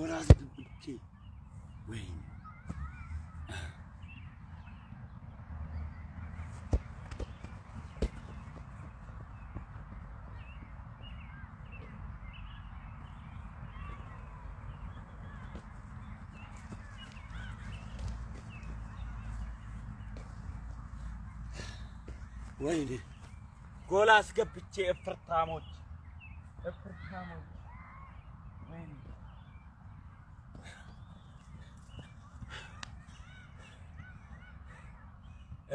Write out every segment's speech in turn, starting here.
Orası tuttu. Wayne. Wayne. Golas ke pichhe efrtamoch. Efrtamoch.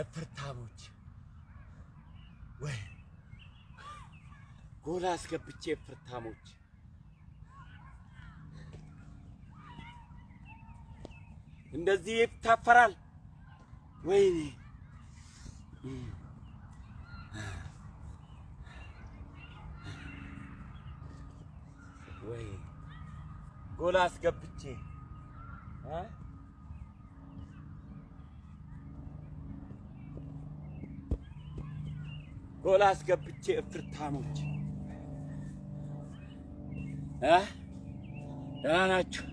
እፍርታቦች ወይ ጎላ አስገብቼ እፍርታሞች እንደዚህ ይታፈራል። ወይኔ ወይ ጎላ አስገብቼ ጎል አስገብቼ እፍርታሞች ደህና ናችሁ?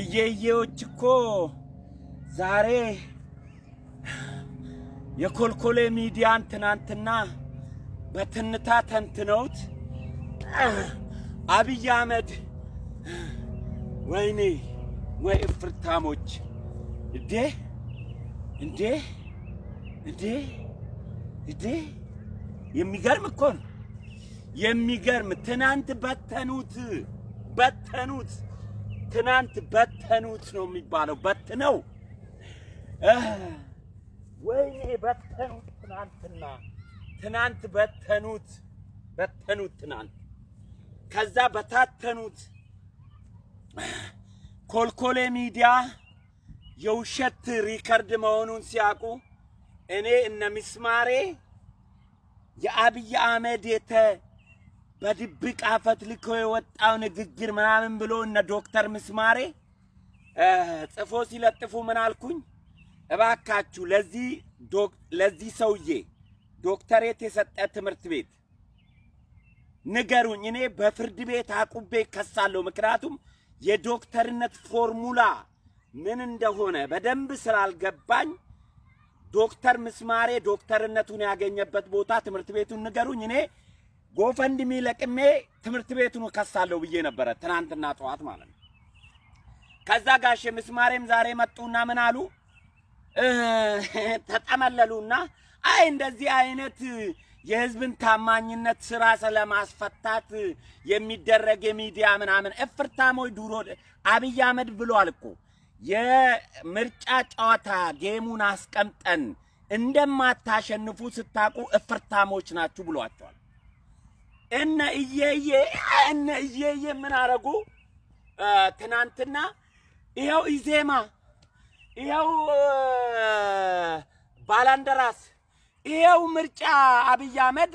እየእየዎች እኮ ዛሬ የኮልኮሌ ሚዲያን ትናንትና በትንታ ተንትነውት አብይ አህመድ ወይኔ ወይ እፍርታሞች እንዴ እንዴ እንዴ እንዴ የሚገርም እኮ ነው። የሚገርም ትናንት በተኑት በተኑት ትናንት በተኑት ነው የሚባለው። በትነው ወይኔ በተኑት ትናንትና ትናንት በተኑት በተኑት ትናንት ከዛ በታተኑት ኮልኮሌ ሚዲያ የውሸት ሪከርድ መሆኑን ሲያውቁ እኔ እነ ሚስማሬ የአብይ አህመድ የተ በድብቅ አፈት ልኮ የወጣው ንግግር ምናምን ብሎ እነ ዶክተር ምስማሬ ጽፎ ሲለጥፉ ምን አልኩኝ? እባካችሁ ለዚህ ለዚህ ሰውዬ ዶክተሬት የሰጠ ትምህርት ቤት ንገሩኝ። እኔ በፍርድ ቤት አቁቤ ከሳለሁ። ምክንያቱም የዶክተርነት ፎርሙላ ምን እንደሆነ በደንብ ስላልገባኝ ዶክተር ምስማሬ ዶክተርነቱን ያገኘበት ቦታ ትምህርት ቤቱን ንገሩኝ። እኔ ጎፈንድሚ ለቅሜ ትምህርት ቤቱን እከሳለሁ ብዬ ነበረ ትናንትና ጠዋት ማለት ነው። ከዛ ጋሼ ምስማሬም ዛሬ መጡና ምን አሉ ተጠመለሉና አይ እንደዚህ አይነት የህዝብን ታማኝነት ስራ ስለማስፈታት የሚደረግ የሚዲያ ምናምን እፍርታሞች ዱሮ አብይ አህመድ ብሏል እኮ የምርጫ ጨዋታ ጌሙን አስቀምጠን እንደማታሸንፉ ስታቁ እፍርታሞች ናችሁ ብሏቸዋል። እነ እየየ እነ እየየ ምን አረጉ? ትናንትና ይኸው ኢዜማ ይኸው ባላንደራስ ይኸው ምርጫ አብይ አህመድ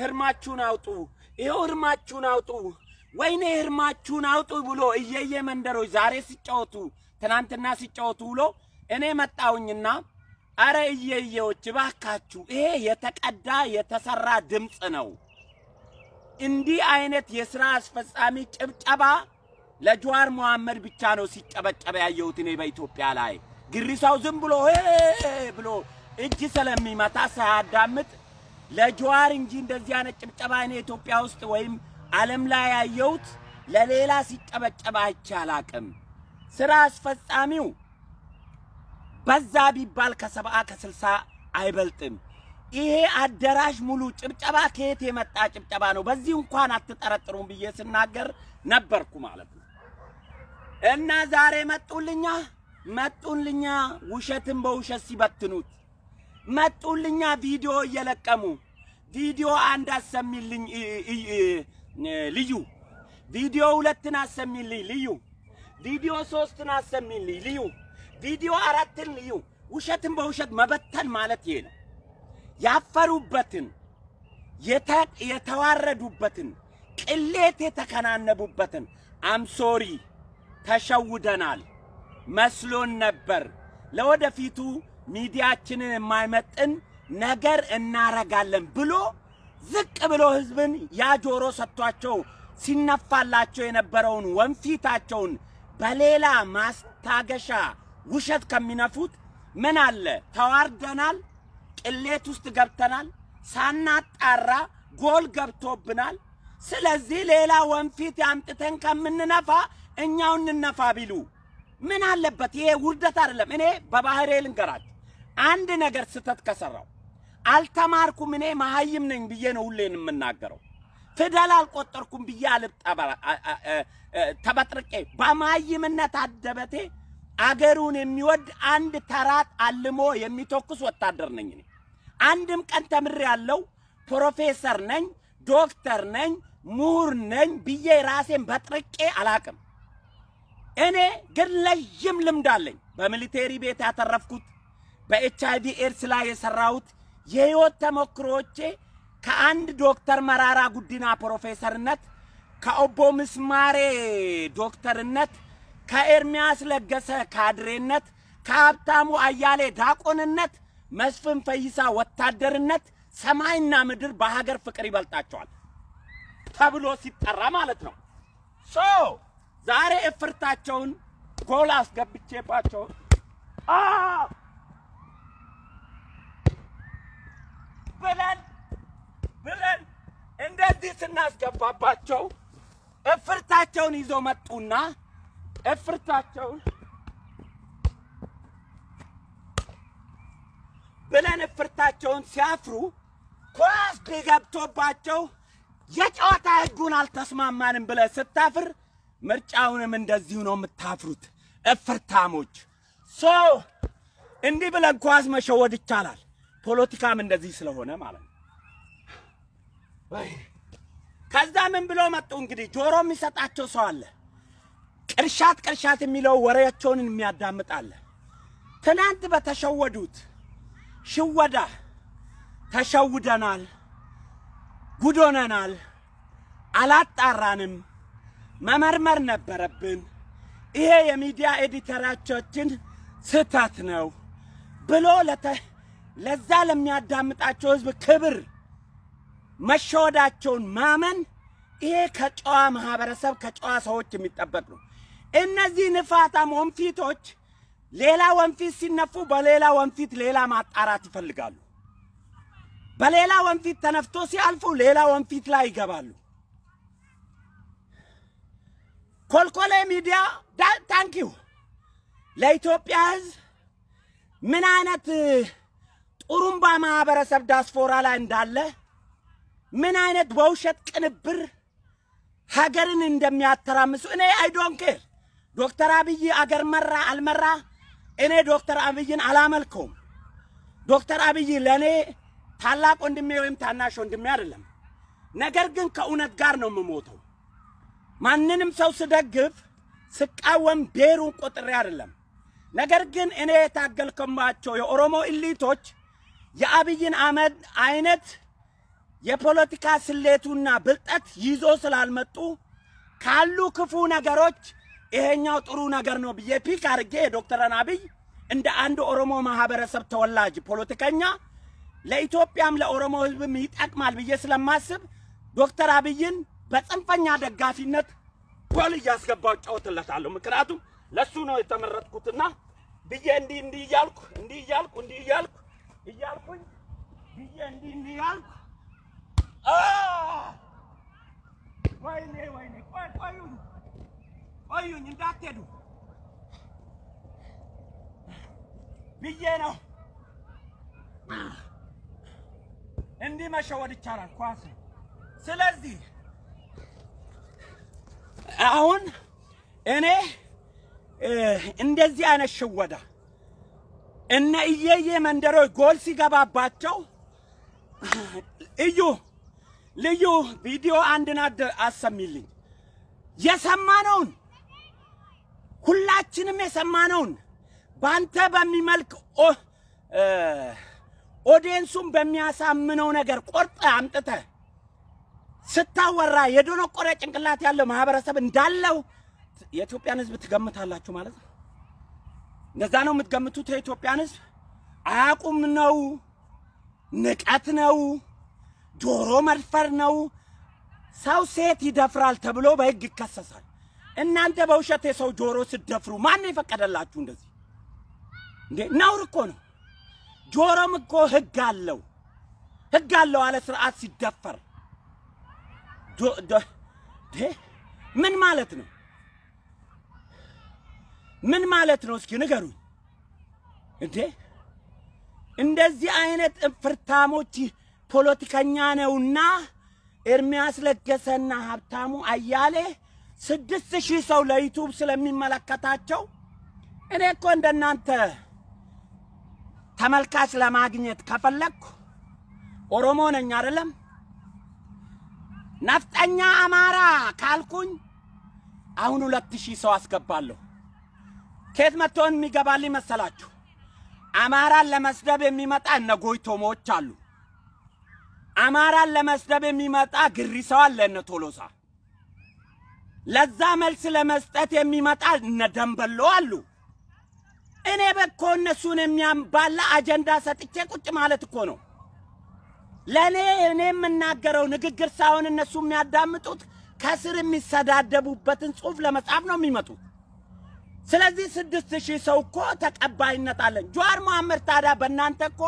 ህርማችሁን አውጡ፣ ይኸው ህርማችሁን አውጡ፣ ወይኔ ህርማችሁን አውጡ ብሎ እየየ መንደሮች ዛሬ ሲጫወቱ ትናንትና ሲጫወቱ ውሎ እኔ መጣውኝና አረ እየየዎች እባካችሁ ይሄ የተቀዳ የተሰራ ድምፅ ነው። እንዲህ አይነት የስራ አስፈጻሚ ጭብጨባ ለጀዋር መሐመድ ብቻ ነው ሲጨበጨበ ያየሁት እኔ በኢትዮጵያ ላይ። ግሪሳው ዝም ብሎ ብሎ እጅ ስለሚመታ ሳያዳምጥ ለጀዋር እንጂ እንደዚህ አይነት ጭብጨባ እኔ ኢትዮጵያ ውስጥ ወይም ዓለም ላይ ያየሁት ለሌላ ሲጨበጨባ አይቼ አላቅም። ስራ አስፈጻሚው በዛ ቢባል ከሰብአ ከስልሳ አይበልጥም። ይሄ አዳራሽ ሙሉ ጭብጨባ ከየት የመጣ ጭብጨባ ነው? በዚህ እንኳን አትጠረጥሩም ብዬ ስናገር ነበርኩ ማለት ነው። እና ዛሬ መጡልኛ መጡልኛ ውሸትን በውሸት ሲበትኑት መጡልኛ ቪዲዮ እየለቀሙ ቪዲዮ አንድ አሰሚልኝ ልዩ ቪዲዮ ሁለትን አሰሚልኝ ልዩ ቪዲዮ ሶስትን አሰሚልኝ ልዩ፣ ቪዲዮ አራትን ልዩ። ውሸትን በውሸት መበተን ማለት ይሄ ነው። ያፈሩበትን፣ የተዋረዱበትን፣ ቅሌት የተከናነቡበትን አምሶሪ ተሸውደናል መስሎን ነበር። ለወደፊቱ ሚዲያችንን የማይመጥን ነገር እናረጋለን ብሎ ዝቅ ብሎ ህዝብን ያ ጆሮ ሰጥቷቸው ሲነፋላቸው የነበረውን ወንፊታቸውን በሌላ ማስታገሻ ውሸት ከሚነፉት ምን አለ ተዋርደናል፣ ቅሌት ውስጥ ገብተናል፣ ሳናጣራ ጎል ገብቶብናል። ስለዚህ ሌላ ወንፊት አምጥተን ከምንነፋ እኛው እንነፋ ቢሉ ምን አለበት? ይሄ ውርደት አይደለም። እኔ በባህሬ ልንገራችሁ፣ አንድ ነገር ስተት ከሰራው አልተማርኩም፣ እኔ መሀይም ነኝ ብዬ ነው ሁሌን የምናገረው። ፊደል አልቆጠርኩም ብዬ አልጠባ ተበጥርቄ በማይምነት አደበቴ አገሩን የሚወድ አንድ ተራት አልሞ የሚተኩስ ወታደር ነኝ እኔ። አንድም ቀን ተምሬ ያለው ፕሮፌሰር ነኝ፣ ዶክተር ነኝ፣ ምሁር ነኝ ብዬ ራሴን በጥርቄ አላቅም። እኔ ግን ለይም ልምድ አለኝ። በሚሊቴሪ ቤት ያተረፍኩት፣ በኤች አይቪ ኤድስ ላይ የሰራሁት የህይወት ተሞክሮቼ ከአንድ ዶክተር መራራ ጉዲና ፕሮፌሰርነት ከኦቦ ምስማሬ ዶክተርነት ከኤርሚያስ ለገሰ ካድሬነት ከሀብታሙ አያሌ ዳቆንነት መስፍን ፈይሳ ወታደርነት ሰማይና ምድር በሀገር ፍቅር ይበልጣቸዋል ተብሎ ሲጠራ ማለት ነው። ሶ ዛሬ እፍርታቸውን ጎል አስገብቼባቸው ብለን ስናስገባባቸው እፍርታቸውን ይዘው መጡና እፍርታቸውን ብለን እፍርታቸውን ሲያፍሩ ኳስ ቢገብቶባቸው የጨዋታ ህጉን አልተስማማንም ብለን ስታፍር ምርጫውንም እንደዚሁ ነው የምታፍሩት እፍርታሞች። ሶ እንዲህ ብለን ኳስ መሸወድ ይቻላል። ፖለቲካም እንደዚህ ስለሆነ ማለት ነው። ከዛ ምን ብሎ መጡ እንግዲህ ጆሮ የሚሰጣቸው ሰው አለ። ቅርሻት ቅርሻት የሚለው ወሬያቸውን የሚያዳምጣለ። ትናንት በተሸወዱት ሽወዳ ተሸውደናል፣ ጉዶነናል፣ አላጣራንም፣ መመርመር ነበረብን፣ ይሄ የሚዲያ ኤዲተራቻችን ስህተት ነው ብሎ ለዛ ለሚያዳምጣቸው ህዝብ ክብር መሸወዳቸውን ማመን ይሄ ከጨዋ ማህበረሰብ ከጨዋ ሰዎች የሚጠበቅ ነው። እነዚህ ንፋታም ወንፊቶች ሌላ ወንፊት ሲነፉ በሌላ ወንፊት ሌላ ማጣራት ይፈልጋሉ። በሌላ ወንፊት ተነፍቶ ሲያልፉ ሌላ ወንፊት ላይ ይገባሉ። ኮልኮሌ ሚዲያ ታንኪው ለኢትዮጵያ ህዝብ ምን አይነት ጥሩምባ ማህበረሰብ ዳስፖራ ላይ እንዳለ ምን አይነት በውሸት ቅንብር ሀገርን እንደሚያተራምሱ እኔ አይ ዶክተር አብይ አገር መራ አልመራ እኔ ዶክተር አብይን አላመልከውም። ዶክተር አብይ ለእኔ ታላቅ ወንድሜ ወይም ታናሽ ወንድሜ አይደለም። ነገር ግን ከእውነት ጋር ነው የምሞተው። ማንንም ሰው ስደግፍ ስቃወም ብሔሩን ቆጥሬ አይደለም። ነገር ግን እኔ የታገልከባቸው የኦሮሞ ኢሊቶች የአብይን አህመድ አይነት የፖለቲካ ስሌቱና ብልጠት ይዞ ስላልመጡ ካሉ ክፉ ነገሮች ይሄኛው ጥሩ ነገር ነው ብዬ ፒክ አድርጌ ዶክተርን አብይ እንደ አንድ ኦሮሞ ማህበረሰብ ተወላጅ ፖለቲከኛ ለኢትዮጵያም ለኦሮሞ ህዝብም ይጠቅማል ብዬ ስለማስብ ዶክተር አብይን በጽንፈኛ ደጋፊነት ጎል እያስገባው ጫወትለታለሁ። ምክንያቱም ለሱ ነው የተመረጥኩትና ብዬ እንዲህ እንዲህ እያልኩ እንዲህ እያልኩ እንዲህ እያልኩ እያልኩኝ ብዬ እንዲህ እንዲህ እያልኩ ወይኔ ወይኔ፣ ቆይ ቆዩኝ፣ ቆዩኝ እንዳትሄዱ ብዬ ነው። እንዲህ መሸወድ ይቻላል ኳስ። ስለዚህ አሁን እኔ እንደዚህ አይነት ሽወዳ እነ እየዬ መንደሮች ጎል ሲገባባቸው እዩ ልዩ ቪዲዮ አንድን አሰሚልኝ። የሰማነውን ሁላችንም የሰማነውን ባንተ በሚመልክ ኦዲየንሱን በሚያሳምነው ነገር ቆርጠ አምጥተ ስታወራ የደነቆረ ጭንቅላት ያለው ማህበረሰብ እንዳለው የኢትዮጵያን ህዝብ ትገምታላችሁ ማለት ነው። እንደዛ ነው የምትገምቱት። የኢትዮጵያን ህዝብ አያቁም ነው፣ ንቀት ነው። ጆሮ መድፈር ነው። ሰው ሴት ይደፍራል ተብሎ በህግ ይከሰሳል። እናንተ በውሸት የሰው ጆሮ ስትደፍሩ ማን የፈቀደላችሁ? እንደዚህ እንዴ ነውር እኮ ነው። ጆሮም እኮ ህግ አለው። ህግ አለው አለ ስርዓት ሲደፈር ምን ማለት ነው? ምን ማለት ነው? እስኪ ንገሩኝ። እንዴ እንደዚህ አይነት ፍርታሞች ፖለቲከኛ ነውና ኤርሚያስ ለገሰና ሀብታሙ አያሌ ስድስት ሺህ ሰው ለዩቱብ ስለሚመለከታቸው እኔ እኮ እንደናንተ ተመልካች ለማግኘት ከፈለግኩ ኦሮሞ ነኝ አይደለም፣ ነፍጠኛ አማራ ካልኩኝ አሁን ሁለት ሺህ ሰው አስገባለሁ። ከየት መጥቶን የሚገባልኝ መሰላችሁ? አማራን ለመስደብ የሚመጣ እነ ጎይቶሞች አሉ። አማራን ለመስደብ የሚመጣ ሰው አለ እነ ቶሎሳ፣ ለዛ መልስ ለመስጠት የሚመጣ እነ ደንበሎ አሉ። እኔ በኮ እነሱን የሚያምባለ አጀንዳ ሰጥቼ ቁጭ ማለት እኮ ነው። ለእኔ እኔ የምናገረው ንግግር ሳይሆን እነሱ የሚያዳምጡት ከስር የሚሰዳደቡበትን ጽሁፍ ለመጻፍ ነው የሚመጡት። ስለዚህ ስድስት ሺህ ሰው እኮ ተቀባይነት አለን። ጀዋር መሐመድ ታዲያ በእናንተ እኮ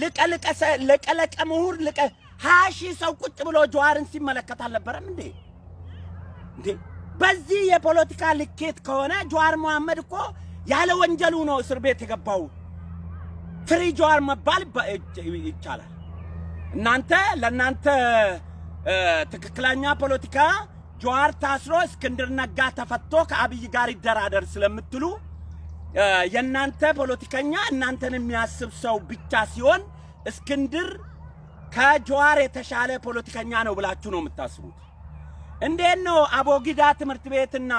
ልቀለቀ ምሁር ልቀ ሀያ ሺህ ሰው ቁጭ ብሎ ጀዋርን ሲመለከት አልነበረም እንዴ? እንዴ በዚህ የፖለቲካ ልኬት ከሆነ ጀዋር መሐመድ እኮ ያለ ወንጀሉ ነው እስር ቤት የገባው። ፍሪ ጀዋር መባል ይቻላል። እናንተ ለእናንተ ትክክለኛ ፖለቲካ ጀዋር ታስሮ እስክንድር ነጋ ተፈቶ ከአብይ ጋር ይደራደር ስለምትሉ የእናንተ ፖለቲከኛ እናንተን የሚያስብ ሰው ብቻ ሲሆን እስክንድር ከጀዋር የተሻለ ፖለቲከኛ ነው ብላችሁ ነው የምታስቡት። እንዴት ነው አቦጊዳ ትምህርት ቤትና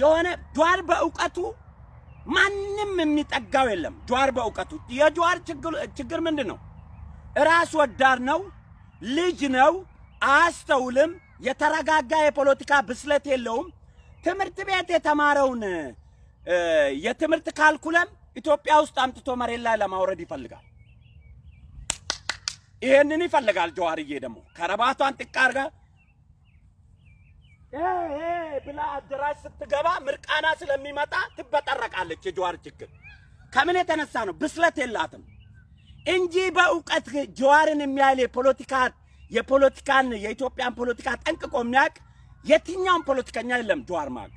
የሆነ ጀዋር በእውቀቱ ማንም የሚጠጋው የለም። ጀዋር በእውቀቱ የጀዋር ችግር ምንድን ነው? ራስ ወዳድ ነው፣ ልጅ ነው፣ አያስተውልም፣ የተረጋጋ የፖለቲካ ብስለት የለውም። ትምህርት ቤት የተማረውን የትምህርት ካልኩለም ኢትዮጵያ ውስጥ አምጥቶ መሬት ላይ ለማውረድ ይፈልጋል። ይሄንን ይፈልጋል። ጀዋርዬ ደግሞ ከረባቷን ጥቅ አድርጋ ብላ አዳራሽ ስትገባ ምርቃና ስለሚመጣ ትበጠረቃለች። የጀዋር ችግር ከምን የተነሳ ነው? ብስለት የላትም እንጂ በእውቀት ጀዋርን የሚያህል የፖለቲካ የፖለቲካን የኢትዮጵያን ፖለቲካ ጠንቅቆ የሚያውቅ የትኛውን ፖለቲከኛ የለም ጀዋር ማቅ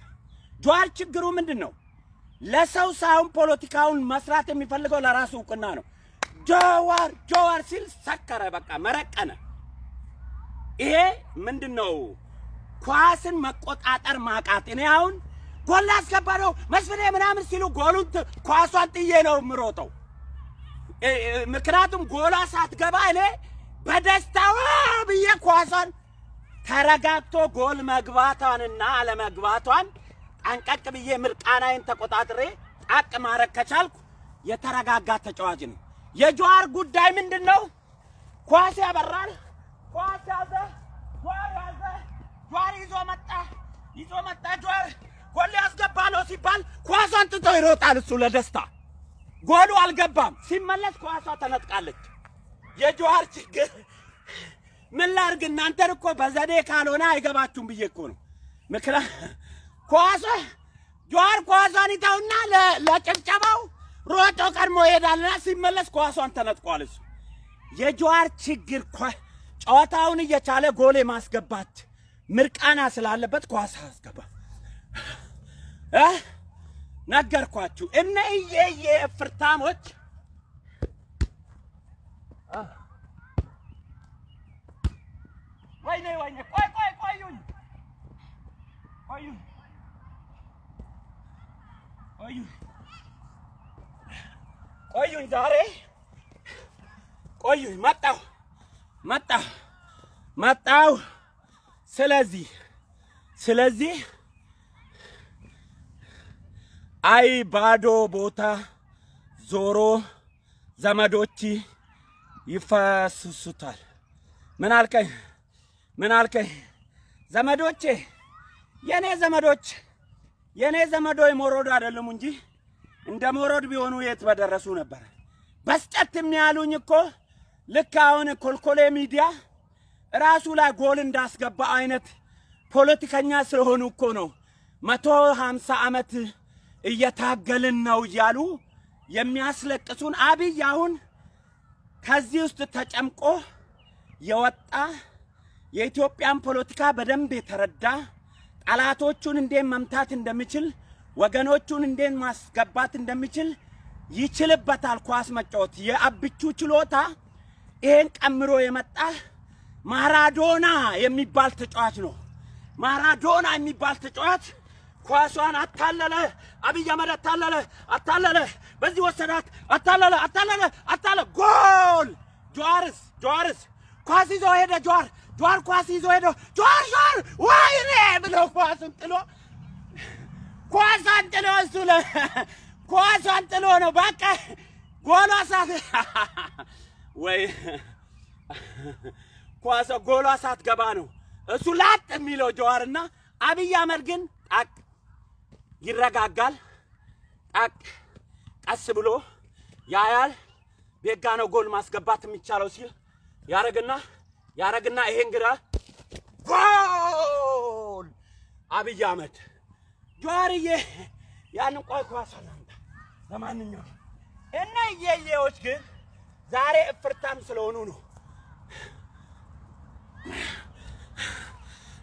ጀዋር ችግሩ ምንድን ነው? ለሰው ሳይሆን ፖለቲካውን መስራት የሚፈልገው ለራሱ እውቅና ነው። ጆዋር ጆዋር ሲል ሰከረ፣ በቃ መረቀነ። ይሄ ምንድን ነው? ኳስን መቆጣጠር ማቃት። እኔ አሁን ጎል አስገባነው መስፍኔ ምናምን ሲሉ ጎሉን ኳሷን ጥዬ ነው የምሮጠው። ምክንያቱም ጎሏ ሳትገባ እኔ በደስታ ብዬ ኳሷን ተረጋግቶ ጎል መግባቷንና አለመግባቷን ጠንቀቅ ብዬ ምርቃናዬን ተቆጣጥሬ ጣቅ ማረግ ከቻልኩ የተረጋጋ ተጫዋች ነው። የጀዋር ጉዳይ ምንድን ነው? ኳስ ያበራል፣ ኳስ ያዘ፣ ጀዋር ያዘ፣ ጀዋር ይዞ መጣ፣ ይዞ መጣ፣ ጀዋር ጎል ያስገባ ሲባል ኳሷን አንጥቶ ይሮጣል እሱ ለደስታ። ጎሉ አልገባም፣ ሲመለስ ኳሷ ተነጥቃለች። የጀዋር ችግር ምን ላርግ? እናንተን እኮ በዘዴ ካልሆነ አይገባችሁም ብዬ እኮ ነው ምክንያት ኳስ ጆዋር ኳሷን ይተውና ለጭብጨባው ሮጦ ቀድሞ ይሄዳልና ሲመለስ ኳሷን ተነጥቋለች። የጆዋር ችግር ጨዋታውን እየቻለ ጎል ማስገባት ምርቃና ስላለበት ኳስ አስገባ። ነገርኳችሁ። እነ እየየ እፍርታሞች ወይኔ ወይኔ፣ ቆይ ቆይ ቆዩኝ ቆዩኝ ቆዩኝ፣ ዛሬ ቆዩኝ። መጣሁ መጣሁ መጣሁ። ስለዚህ ስለዚህ አይ ባዶ ቦታ ዞሮ ዘመዶች ይፈስሱታል። ምን አልከኝ? ምን አልከኝ? ዘመዶቼ የኔ ዘመዶች የእኔ ዘመዶ ሞሮድ አይደለም እንጂ እንደ ሞሮድ ቢሆኑ የት በደረሱ ነበር። በስጨት የሚያሉኝ እኮ ልክ አሁን ኮልኮሌ ሚዲያ ራሱ ላይ ጎል እንዳስገባ አይነት ፖለቲከኛ ስለሆኑ እኮ ነው መቶ ሀምሳ ዓመት እየታገልን ነው እያሉ የሚያስለቅሱን። አብይ አሁን ከዚህ ውስጥ ተጨምቆ የወጣ የኢትዮጵያን ፖለቲካ በደንብ የተረዳ ጠላቶቹን እንዴት መምታት እንደሚችል፣ ወገኖቹን እንዴት ማስገባት እንደሚችል ይችልበታል። ኳስ መጫወት የአብቹ ችሎታ ይሄን ቀምሮ የመጣ ማራዶና የሚባል ተጫዋች ነው። ማራዶና የሚባል ተጫዋች ኳሷን አታለለ። አብይ አህመድ አታለለ፣ አታለለ፣ በዚህ ወሰዳት፣ አታለለ፣ አታለለ፣ አታለ ጎል። ጆዋርስ ጆዋርስ ኳስ ይዞ ሄደ። ጆዋር ጆር ኳስ ይዞ ሄዶ ጆር ዷር ወይኔ ብሎ ኳሱን ጥሎ ኳሷን ጥሎ እሱ ኳሷን ጥሎ ነው በቃ ጎሎ ሳት ወይ ኳሷ ጎሎ ሳት ገባ ነው እሱ ላጥ የሚለው ጀዋርና አብይ አህመድ ግን ጣቅ ይረጋጋል። ጣቅ ቀስ ብሎ ያያል። ቤጋ ነው ጎል ማስገባት የሚቻለው ሲል ያደርግና ያረግና ይሄን ግራ ጎል አብይ አህመድ ጆዋርዬ ያን ቆይ ኳስ ሰላምታ። ለማንኛውም እና እየየዎች ግን ዛሬ እፍርታም ስለሆኑ ነው።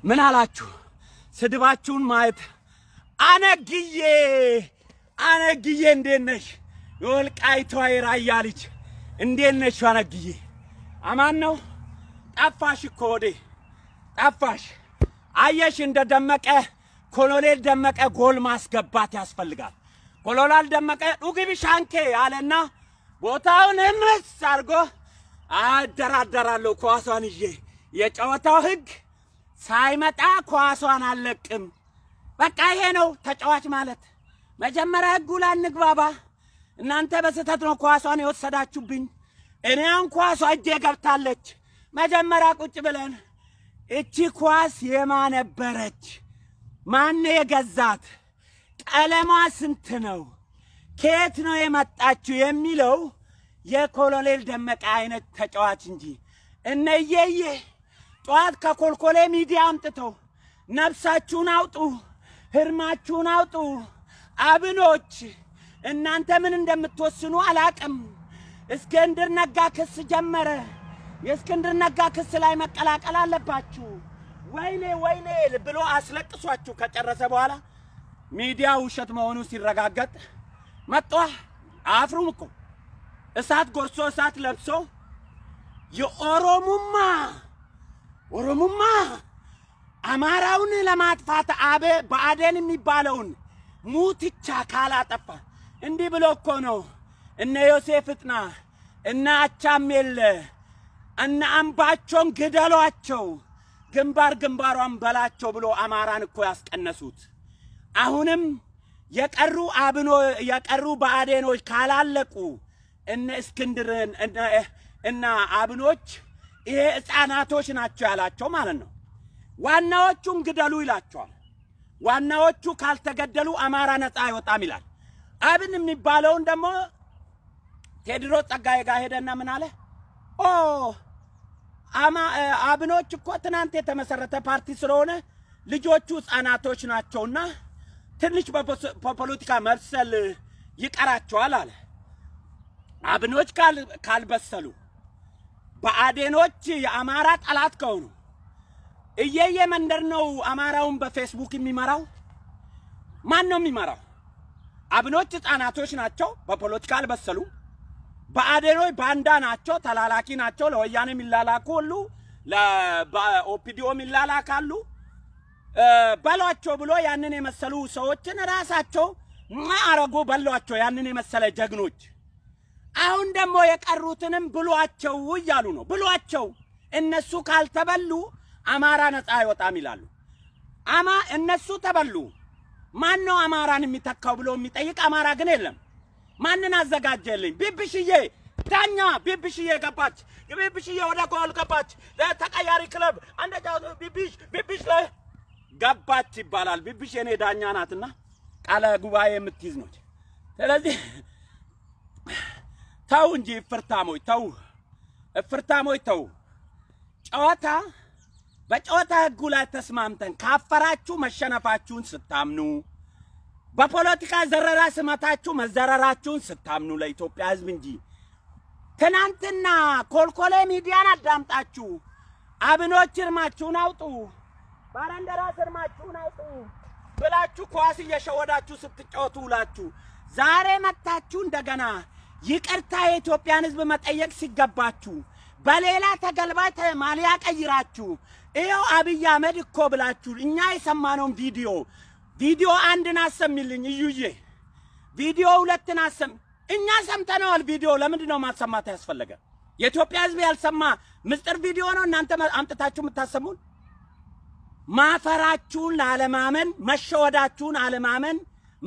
ምን አላችሁ? ስድባችሁን ማየት አነግዬ አነግዬ እንዴት ነሽ? የወልቃይቷ የራያ ልጅ እንዴት ነሽ? አነግዬ አማን ነው። ጠፋሽ እኮ ወዴ ጠፋሽ። አየሽ እንደ ደመቀ ኮሎኔል ደመቀ ጎል ማስገባት ያስፈልጋል። ኮሎኔል ደመቀ ዱግቢ ሻንኬ አለና ቦታውን እምስ አድርጎ አደራደራለሁ ኳሷን ይዤ የጨዋታው ህግ ሳይመጣ ኳሷን አልለቅም። በቃ ይሄ ነው ተጫዋች ማለት። መጀመሪያ ህጉ ላይ እንግባባ። እናንተ በስህተት ነው ኳሷን የወሰዳችሁብኝ። እኔ አሁን ኳሷ እጄ ገብታለች። መጀመሪያ ቁጭ ብለን እቺ ኳስ የማነበረች ማን የገዛት? ቀለሟ ስንት ነው? ከየት ነው የመጣችው? የሚለው የኮሎኔል ደመቀ አይነት ተጫዋች እንጂ እነየየ ጠዋት ከኮልኮሌ ሚዲያ አምጥተው ነፍሳችሁን አውጡ፣ ህርማችሁን አውጡ፣ አብኖች እናንተ ምን እንደምትወስኑ አላቅም። እስክንድር ነጋ ክስ ጀመረ። የእስክንድር ነጋ ክስ ላይ መቀላቀል አለባችሁ። ወይኔ ወይኔ ብሎ አስለቅሷችሁ ከጨረሰ በኋላ ሚዲያ ውሸት መሆኑ ሲረጋገጥ መጧ። አፍሩም እኮ እሳት ጎርሶ እሳት ለብሶ የኦሮሙማ ኦሮሙማ አማራውን ለማጥፋት አበ በአደን የሚባለውን ሙትቻ ካላጠፋ እንዲህ ብሎ እኮ ነው እነ ዮሴፍ እጥና እነ አቻሜለ እነ አምባቸውን ግደሏቸው፣ ግንባር ግንባሯን በላቸው ብሎ አማራን እኮ ያስቀነሱት። አሁንም የቀሩ አብኖ የቀሩ ብአዴኖች ካላለቁ እነ እስክንድርን እና አብኖች ይሄ ህፃናቶች ናቸው ያላቸው ማለት ነው። ዋናዎቹን ግደሉ ይላቸዋል። ዋናዎቹ ካልተገደሉ አማራ ነፃ አይወጣም ይላል። አብን የሚባለውን ደግሞ ቴድሮስ ጸጋዬ ጋር ሄደና ምን አለ? ኦ አብኖች እኮ ትናንት የተመሰረተ ፓርቲ ስለሆነ ልጆቹ ህጻናቶች ናቸውና ትንሽ በፖለቲካ መብሰል ይቀራቸዋል አለ። አብኖች ካልበሰሉ በአዴኖች የአማራ ጠላት ከሆኑ እየየ መንደር ነው አማራውን በፌስቡክ የሚመራው። ማን ነው የሚመራው? አብኖች ህጻናቶች ናቸው፣ በፖለቲካ አልበሰሉም። ብአዴኖች ባንዳ ናቸው፣ ተላላኪ ናቸው። ለወያኔ የሚላላኩ ሁሉ ለኦፒዲኦ የሚላላካሉ በሏቸው ብሎ ያንን የመሰሉ ሰዎችን ራሳቸው ማዕረጉ በሏቸው፣ ያንን የመሰለ ጀግኖች። አሁን ደግሞ የቀሩትንም ብሏቸው እያሉ ነው። ብሏቸው እነሱ ካልተበሉ አማራ ነፃ አይወጣም ይላሉ። አማ እነሱ ተበሉ፣ ማን ነው አማራን የሚተካው ብሎ የሚጠይቅ አማራ ግን የለም። ማንን አዘጋጀልኝ? ቢብሽዬ ዳኛ ቢብሽዬ ገባች። ቢብሽዬ ወደ ጎል ገባች። ለተቀያሪ ክለብ አንደኛ ቢብሽ ቢብሽ ላይ ገባች ይባላል። ቢብሽ የኔ ዳኛ ናትና ቃለ ጉባኤ የምትይዝ ነች። ስለዚህ ተው እንጂ እፍርታሞች፣ ተው እፍርታሞች፣ ተው ጨዋታ በጨዋታ ህጉ ላይ ተስማምተን ካፈራችሁ መሸነፋችሁን ስታምኑ በፖለቲካ ዘረራ ስመታችሁ መዘረራችሁን ስታምኑ ለኢትዮጵያ ህዝብ እንጂ ትናንትና ኮልኮሌ ሚዲያን አዳምጣችሁ አብኖች እርማችሁን አውጡ፣ ባለንደራስ እርማችሁን አውጡ ብላችሁ ኳስ እየሸወዳችሁ ስትጫወቱ ውላችሁ ዛሬ መታችሁ እንደገና ይቅርታ የኢትዮጵያን ህዝብ መጠየቅ ሲገባችሁ በሌላ ተገልባይ ማሊያ ቀይራችሁ ይኸው አብይ አህመድ እኮ ብላችሁ እኛ የሰማነውን ቪዲዮ ቪዲዮ አንድን አሰሚልኝ እዩዬ፣ ቪዲዮ ሁለትን አሰም። እኛ ሰምተነዋል። ቪዲዮ ለምንድን ነው ማሰማት ያስፈለገ? የኢትዮጵያ ህዝብ ያልሰማ ምስጢር ቪዲዮ ነው እናንተ አምጥታችሁ የምታሰሙን። ማፈራችሁን ላለማመን፣ መሸወዳችሁን አለማመን፣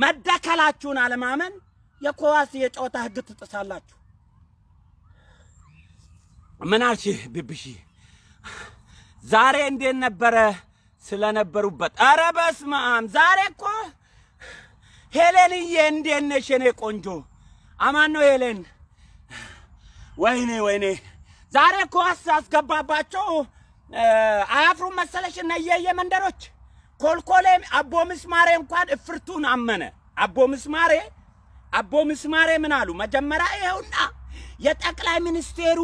መደከላችሁን አለማመን የኳስ የጨዋታ ህግ ትጥሳላችሁ። ምን አልሽ ብብሽ? ዛሬ እንዴት ነበረ? ስለነበሩበት። አረ በስመ አብ! ዛሬ እኮ ሄሌንዬ እንዴት ነሽ የኔ ቆንጆ? አማን ነው ሄሌን። ወይኔ ወይኔ፣ ዛሬ እኮ አስገባባቸው አያፍሩም መሰለሽ እነ መንደሮች ኮልኮሌ አቦ ምስማሬ እንኳን እፍርቱን አመነ። አቦ ምስማሬ አቦ ምስማሬ ምን አሉ? መጀመሪያ ይኸውና የጠቅላይ ሚኒስቴሩ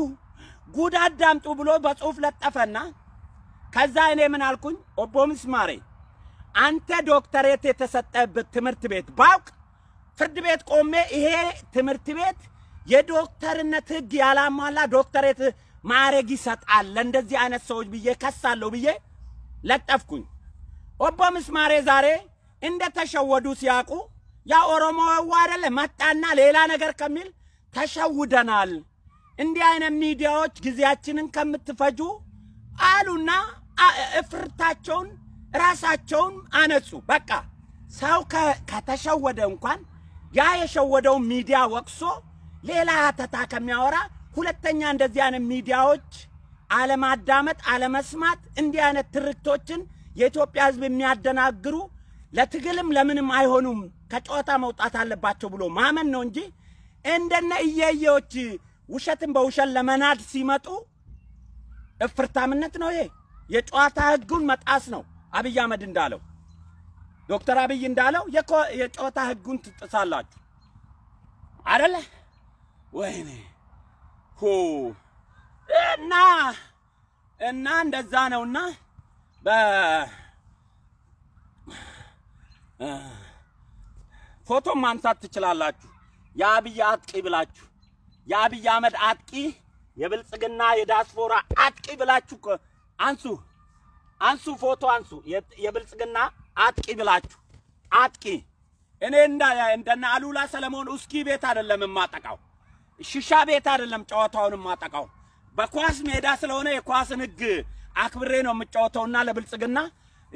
ጉድ አዳምጡ ብሎ በጽሁፍ ለጠፈና ከዛ እኔ ምን አልኩኝ? ኦቦ ምስማሬ አንተ ዶክተሬት የተሰጠበት ትምህርት ቤት ባውቅ ፍርድ ቤት ቆሜ ይሄ ትምህርት ቤት የዶክተርነት ህግ ያላሟላ ዶክተሬት ማዕረግ ይሰጣል ለእንደዚህ አይነት ሰዎች ብዬ ከሳለሁ ብዬ ለጠፍኩኝ። ኦቦ ምስማሬ ዛሬ እንደ ተሸወዱ ሲያውቁ ያ ኦሮሞ አይደለ መጣና ሌላ ነገር ከሚል ተሸውደናል። እንዲህ አይነት ሚዲያዎች ጊዜያችንን ከምትፈጁ አሉና እፍርታቸውን ራሳቸውን አነጹ። በቃ ሰው ከተሸወደ እንኳን ያ የሸወደው ሚዲያ ወቅሶ ሌላ አተታ ከሚያወራ ሁለተኛ እንደዚህ አይነት ሚዲያዎች አለማዳመጥ፣ አለመስማት እንዲህ አይነት ትርክቶችን የኢትዮጵያ ሕዝብ የሚያደናግሩ ለትግልም ለምንም አይሆኑም ከጨዋታ መውጣት አለባቸው ብሎ ማመን ነው እንጂ እንደነ እየየዎች ውሸትን በውሸት ለመናድ ሲመጡ እፍርታምነት ነው ይሄ። የጨዋታ ህጉን መጣስ ነው። አብይ አህመድ እንዳለው ዶክተር አብይ እንዳለው የጨዋታ ህጉን ትጥሳላችሁ አደለ? ወይኔ ሁ እና እና እንደዛ ነውና በ ፎቶ ማንሳት ትችላላችሁ። የአብይ አጥቂ ብላችሁ የአብይ አህመድ አጥቂ የብልጽግና የዲያስፖራ አጥቂ ብላችሁ አንሱ አንሱ ፎቶ አንሱ የብልጽግና አጥቂ ብላችሁ አጥቂ። እኔ እንደና አሉላ ሰለሞን ኡስኪ ቤት አይደለም የማጠቃው፣ ሽሻ ቤት አይደለም ጨዋታውን የማጠቃው። በኳስ ሜዳ ስለሆነ የኳስን ህግ አክብሬ ነው የምጫወተውና ለብልጽግና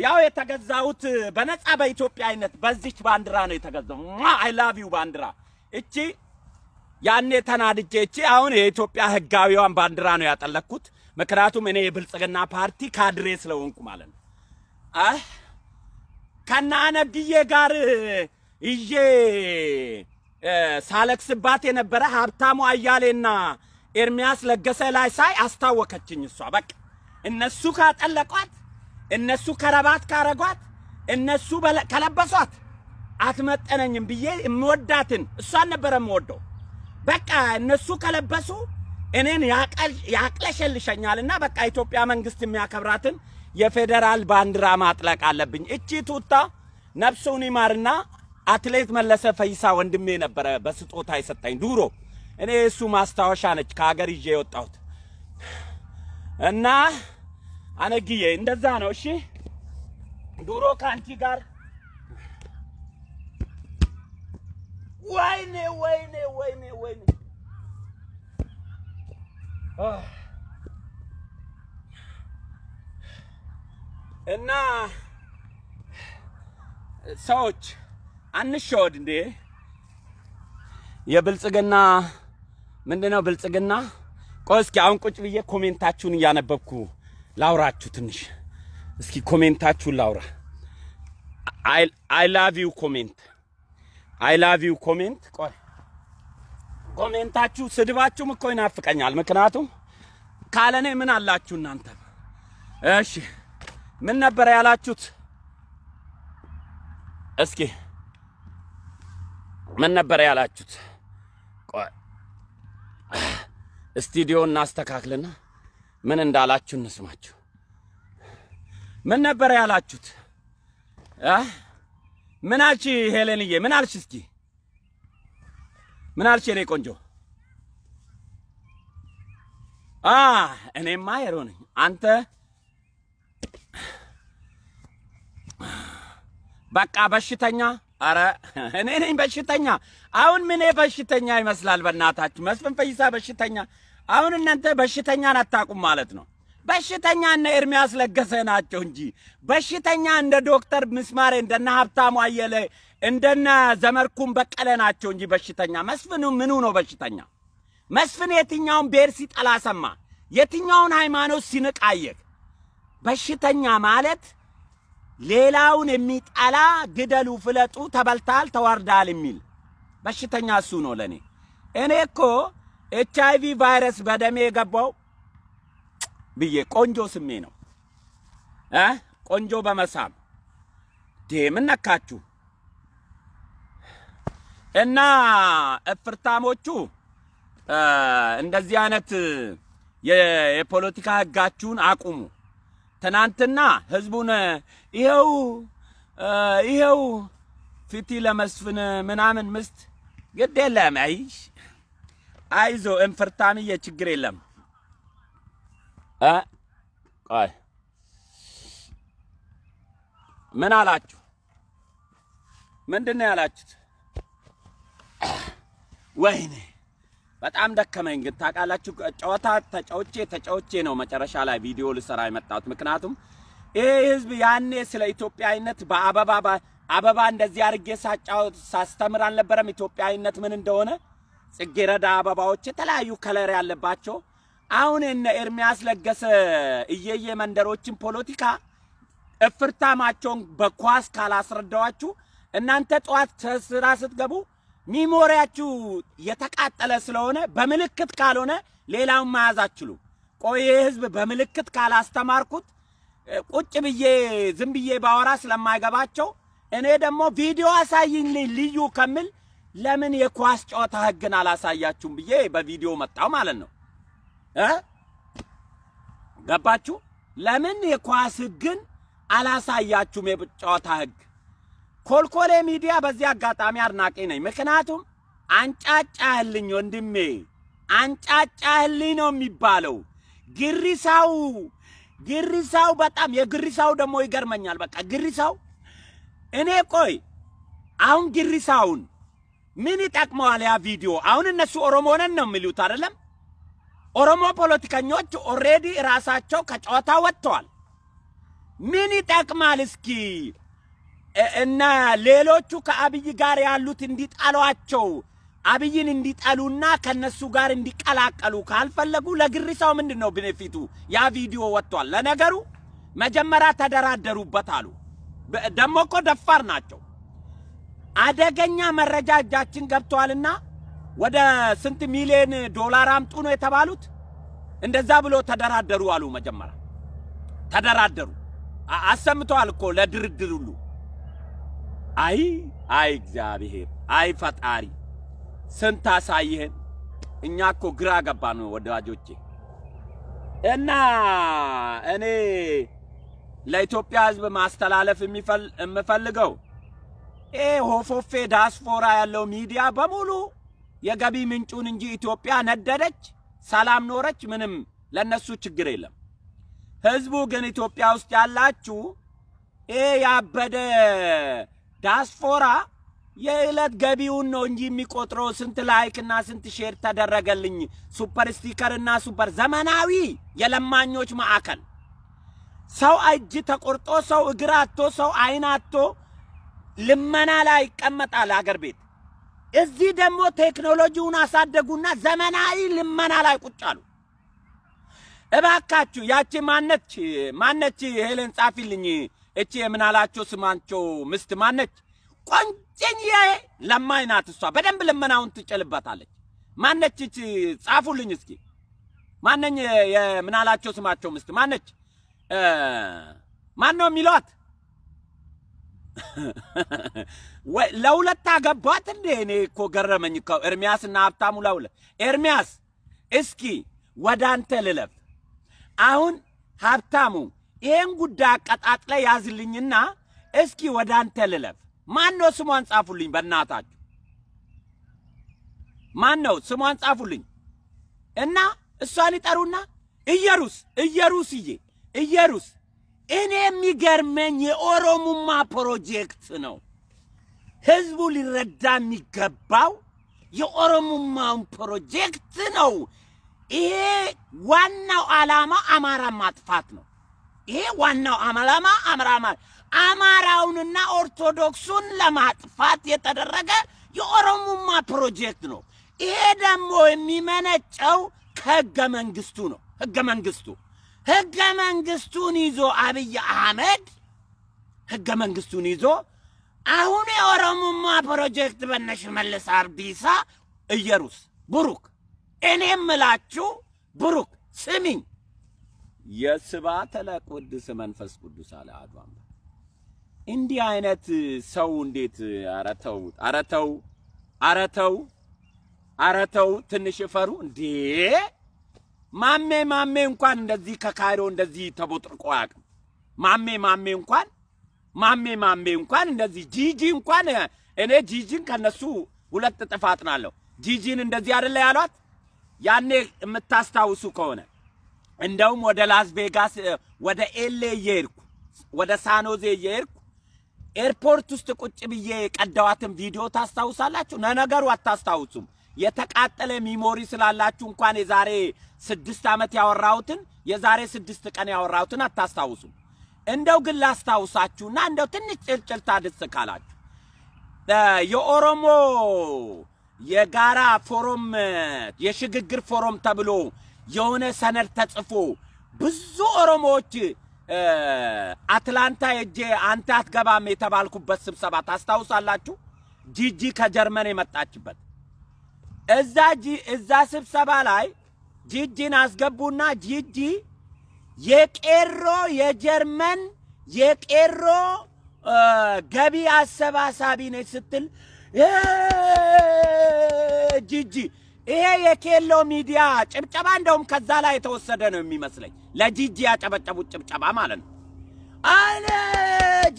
ያው የተገዛሁት በነፃ በኢትዮጵያ አይነት በዚች ባንዲራ ነው የተገዛው። ማ አይ ላቭ ዩ ባንዲራ እቺ ያኔ ተናድጄ እቺ አሁን የኢትዮጵያ ህጋዊዋን ባንዲራ ነው ያጠለቅኩት። ምክንያቱም እኔ የብልጽግና ፓርቲ ካድሬ ስለሆንኩ ማለት ነው። አህ ጋር ይዤ ሳለክስባት የነበረ ሀብታሙ አያሌና ኤርሚያስ ለገሰ ላይ ሳይ አስታወከችኝ። እሷ በቃ እነሱ ካጠለቋት፣ እነሱ ከረባት ካረጓት፣ እነሱ ከለበሷት አትመጠነኝም ብዬ የምወዳትን እሷን ነበረ የምወደው። በቃ እነሱ ከለበሱ እኔን ያቅለሸልሸኛልና በቃ ኢትዮጵያ መንግስት የሚያከብራትን የፌዴራል ባንዲራ ማጥለቅ አለብኝ። እቺ ቱታ ነፍሱን ይማርና አትሌት መለሰ ፈይሳ ወንድሜ ነበረ በስጦታ የሰጠኝ ዱሮ። እኔ እሱ ማስታወሻ ነች ከሀገር ይዤ የወጣሁት እና አነግዬ እንደዛ ነው። እሺ ዱሮ ከአንቺ ጋር ወይኔ ወይኔ ወይኔ ወይኔ እና ሰዎች አንሸወድ እንዴ የብልጽግና ምንድነው ብልጽግና? ቆይ እስኪ አሁን ቁጭ ብዬ ኮሜንታችሁን እያነበብኩ ላውራችሁ ትንሽ። እስኪ ኮሜንታችሁን ላውራ። አይ ላቭ ዩ ኮሜንት፣ አይ ላቭ ዩ ኮሜንት። ቆይ ኮሜንታችሁ፣ ስድባችሁም እኮ ይናፍቀኛል። ምክንያቱም ካለኔ ምን አላችሁ እናንተ? እሺ ምን ነበረ ያላችሁት? እስኪ ምን ነበረ ያላችሁት? ስቱዲዮ እናስተካክልና ምን እንዳላችሁ እንስማችሁ። ምን ነበረ ያላችሁት? ምን አልሽ ሄለንዬ? ምን አልሽ እስኪ ምን አልሽ የኔ ቆንጆ? አ እኔማ የሮ ነኝ። አንተ በቃ በሽተኛ። አረ እኔ ነኝ በሽተኛ። አሁን ምን በሽተኛ ይመስላል? በእናታችሁ መስፍን ፈይሳ በሽተኛ። አሁን እናንተ በሽተኛን አታውቁም ማለት ነው። በሽተኛ እነ ኤርሚያስ ለገሰ ናቸው እንጂ በሽተኛ እንደ ዶክተር ምስማሬ እንደነ ሀብታሙ አየለ እንደነ ዘመርኩም በቀለ ናቸው እንጂ በሽተኛ መስፍኑ ምኑ ነው በሽተኛ? መስፍን የትኛውን ብሔር ሲጠላ ሰማ? የትኛውን ሃይማኖት ሲንቅ አየህ? በሽተኛ ማለት ሌላውን የሚጠላ ግደሉ፣ ፍለጡ፣ ተበልታል፣ ተዋርዳል የሚል በሽተኛ እሱ ነው ለኔ። እኔ እኮ ኤች ቫይረስ በደሜ የገባው ብዬ ቆንጆ ስሜ ነው እ ቆንጆ በመሳም ደም ነካችሁ እና እፍርታሞቹ እንደዚህ አይነት የፖለቲካ ህጋችሁን አቁሙ። ትናንትና ህዝቡን ይኸው ይኸው ፊቲ ለመስፍን ምናምን ምስት ግድ የለም። አይ አይዞ እንፍርታምዬ ችግር የለም። ቆይ ምን አላችሁ? ምንድን ነው ያላችሁት? ወይኔ በጣም ደከመኝ። ግን ታውቃላችሁ ጨዋታ ተጫውቼ ተጫውቼ ነው መጨረሻ ላይ ቪዲዮ ልሰራ የመጣሁት። ምክንያቱም ይህ ህዝብ ያኔ ስለ ኢትዮጵያዊነት በአበባ አበባ እንደዚህ አድርጌ ሳጫወት ሳስተምር አልነበረም ኢትዮጵያዊነት ምን እንደሆነ። ጽጌረዳ አበባዎች የተለያዩ ከለር ያለባቸው አሁን እነ ኤርሚያስ ለገሰ እየየ መንደሮችን ፖለቲካ እፍርታማቸውን በኳስ ካላስረዳዋችሁ እናንተ ጠዋት ስራ ስትገቡ ሚሞሪያችሁ የተቃጠለ ስለሆነ በምልክት ካልሆነ ሌላውን መያዝ አትችሉም። ቆይ ህዝብ በምልክት ካላስተማርኩት ቁጭ ብዬ ዝም ብዬ ባወራ ስለማይገባቸው እኔ ደግሞ ቪዲዮ አሳይልኝ ልዩ ከምል ለምን የኳስ ጨዋታ ህግን አላሳያችሁም ብዬ በቪዲዮ መጣው ማለት ነው። ገባችሁ? ለምን የኳስ ህግን አላሳያችሁም? የጨዋታ ህግ ኮልኮሌ ሚዲያ በዚህ አጋጣሚ አድናቂ ነኝ። ምክንያቱም አንጫጫህልኝ ወንድሜ፣ አንጫጫህልኝ ነው የሚባለው። ግሪሳው ግሪሳው በጣም የግሪሳው ደግሞ ይገርመኛል። በቃ ግሪሳው እኔ ቆይ አሁን ግሪሳውን ምን ይጠቅመዋል ያ ቪዲዮ? አሁን እነሱ ኦሮሞ ነን ነው የሚሉት አይደለም? ኦሮሞ ፖለቲከኞች ኦሬዲ ራሳቸው ከጨዋታ ወጥተዋል። ምን ይጠቅማል እስኪ እና ሌሎቹ ከአብይ ጋር ያሉት እንዲጠሏቸው አብይን እንዲጠሉና ከነሱ ጋር እንዲቀላቀሉ ካልፈለጉ ለግሪሳው ምንድን ነው ቤኔፊቱ? ያ ቪዲዮ ወጥቷል። ለነገሩ መጀመሪያ ተደራደሩበት አሉ። ደግሞ እኮ ደፋር ናቸው። አደገኛ መረጃ እጃችን ገብተዋልና ወደ ስንት ሚሊዮን ዶላር አምጡ ነው የተባሉት። እንደዛ ብሎ ተደራደሩ አሉ። መጀመሪያ ተደራደሩ። አሰምተዋል እኮ ለድርድር ሁሉ። አይ አይ እግዚአብሔር አይ ፈጣሪ ስንት አሳይህን። እኛ እኮ ግራ ነው ወዳጆቼ። እና እኔ ለኢትዮጵያ ሕዝብ ማስተላለፍ የምፈልገው ይሄ ሆፎፌ ዳስፖራ ያለው ሚዲያ በሙሉ የገቢ ምንጩን እንጂ ኢትዮጵያ ነደደች፣ ሰላም ኖረች፣ ምንም ለነሱ ችግር የለም። ህዝቡ ግን ኢትዮጵያ ውስጥ ያላችሁ ይህ ያበደ ዳስፖራ የዕለት ገቢውን ነው እንጂ የሚቆጥረው ስንት ላይክና ስንት ሼር ተደረገልኝ፣ ሱፐር ስቲከርና ሱፐር ዘመናዊ የለማኞች ማዕከል ሰው እጅ ተቆርጦ ሰው እግር አቶ ሰው አይን አቶ ልመና ላይ ይቀመጣል አገር ቤት። እዚህ ደግሞ ቴክኖሎጂውን አሳደጉና ዘመናዊ ልመና ላይ ቁጭ አሉ። እባካችሁ ያቺ ማነች ማነች ሄለን ጻፊልኝ። እቺ የምናላቸው ስማንቸው ምስት ማነች? ቆንጆዬ ለማኝ ናት። እሷ በደንብ ልመናውን ትጭልበታለች። ማነች? እቺ ጻፉልኝ እስኪ ማነኝ? የምናላቸው ስማቸው ምስት ማነች? ማን ነው የሚሏት? ለሁለት አገባት እንዴ? እኔ እኮ ገረመኝ እኮ ኤርሚያስና ሀብታሙ ለሁለት። ኤርሚያስ፣ እስኪ ወደ አንተ ልለፍ። አሁን ሀብታሙ ይሄን ጉዳይ አቀጣጥለ ያዝልኝና እስኪ ወደ አንተ ልለፍ። ማን ነው ስሟን ጻፉልኝ፣ በእናታችሁ ማን ነው ስሟን ጻፉልኝ። እና እሷን ይጠሩና ኢየሩስ ኢየሩስዬ ኢየሩስ እኔ የሚገርመኝ የኦሮሙማ ፕሮጀክት ነው። ህዝቡ ሊረዳ የሚገባው የኦሮሙማውን ፕሮጀክት ነው። ይሄ ዋናው አላማ አማራ ማጥፋት ነው። ይሄ ዋናው ዓላማ አምራማ አማራውንና ኦርቶዶክሱን ለማጥፋት የተደረገ የኦሮሙማ ፕሮጀክት ነው። ይሄ ደግሞ የሚመነጨው ከህገ መንግስቱ ነው። ህገ መንግስቱ ህገ መንግስቱን ይዞ አብይ አህመድ ህገ መንግስቱን ይዞ አሁን የኦሮሞማ ፕሮጀክት በነሽ መልስ አብዲሳ እየሩስ ብሩክ፣ እኔም ምላችሁ ብሩክ ስሚኝ፣ የስብሐተ ለቅዱስ መንፈስ ቅዱስ አለ አዱ አምላክ። እንዲህ አይነት ሰው እንዴት አረተው አረተው አረተው አረተው ትንሽ እፈሩ እንዴ! ማሜ ማሜ እንኳን እንደዚህ ከካይሮ እንደዚህ ተቦጥርቆ አያውቅም። ማሜ ማሜ እንኳን ማሜ ማሜ እንኳን እንደዚህ ጂጂ እንኳን እኔ ጂጂን ከነሱ ሁለት እጥፍ አጥናለሁ። ጂጂን እንደዚህ አይደለ ያሏት ያኔ የምታስታውሱ ከሆነ እንደውም ወደ ላስ ቬጋስ ወደ ኤሌ እየሄድኩ ወደ ሳኖዜ እየሄድኩ ኤርፖርት ውስጥ ቁጭ ብዬ የቀደዋትን ቪዲዮ ታስታውሳላችሁ? ለነገሩ አታስታውሱም። የተቃጠለ ሚሞሪ ስላላችሁ እንኳን የዛሬ ስድስት ዓመት ያወራሁትን የዛሬ ስድስት ቀን ያወራሁትን አታስታውሱም። እንደው ግን ላስታውሳችሁና እንደው ትንሽ ጭልጭልታ ደስ ካላችሁ የኦሮሞ የጋራ ፎረም የሽግግር ፎረም ተብሎ የሆነ ሰነድ ተጽፎ ብዙ ኦሮሞዎች አትላንታ ሄጄ አንተ አትገባም የተባልኩበት ስብሰባ ታስታውሳላችሁ? ጂጂ ከጀርመን የመጣችበት እዛ እዛ ስብሰባ ላይ ጂጂን አስገቡና ጂጂ የቄሮ የጀርመን የቄሮ ገቢ አሰባሳቢ ነች ስትል ጂጂ ይሄ የኬሎ ሚዲያ ጭብጨባ እንደውም ከዛ ላይ የተወሰደ ነው የሚመስለኝ። ለጂጂ ያጨበጨቡት ጭብጨባ ማለት ነው። አለ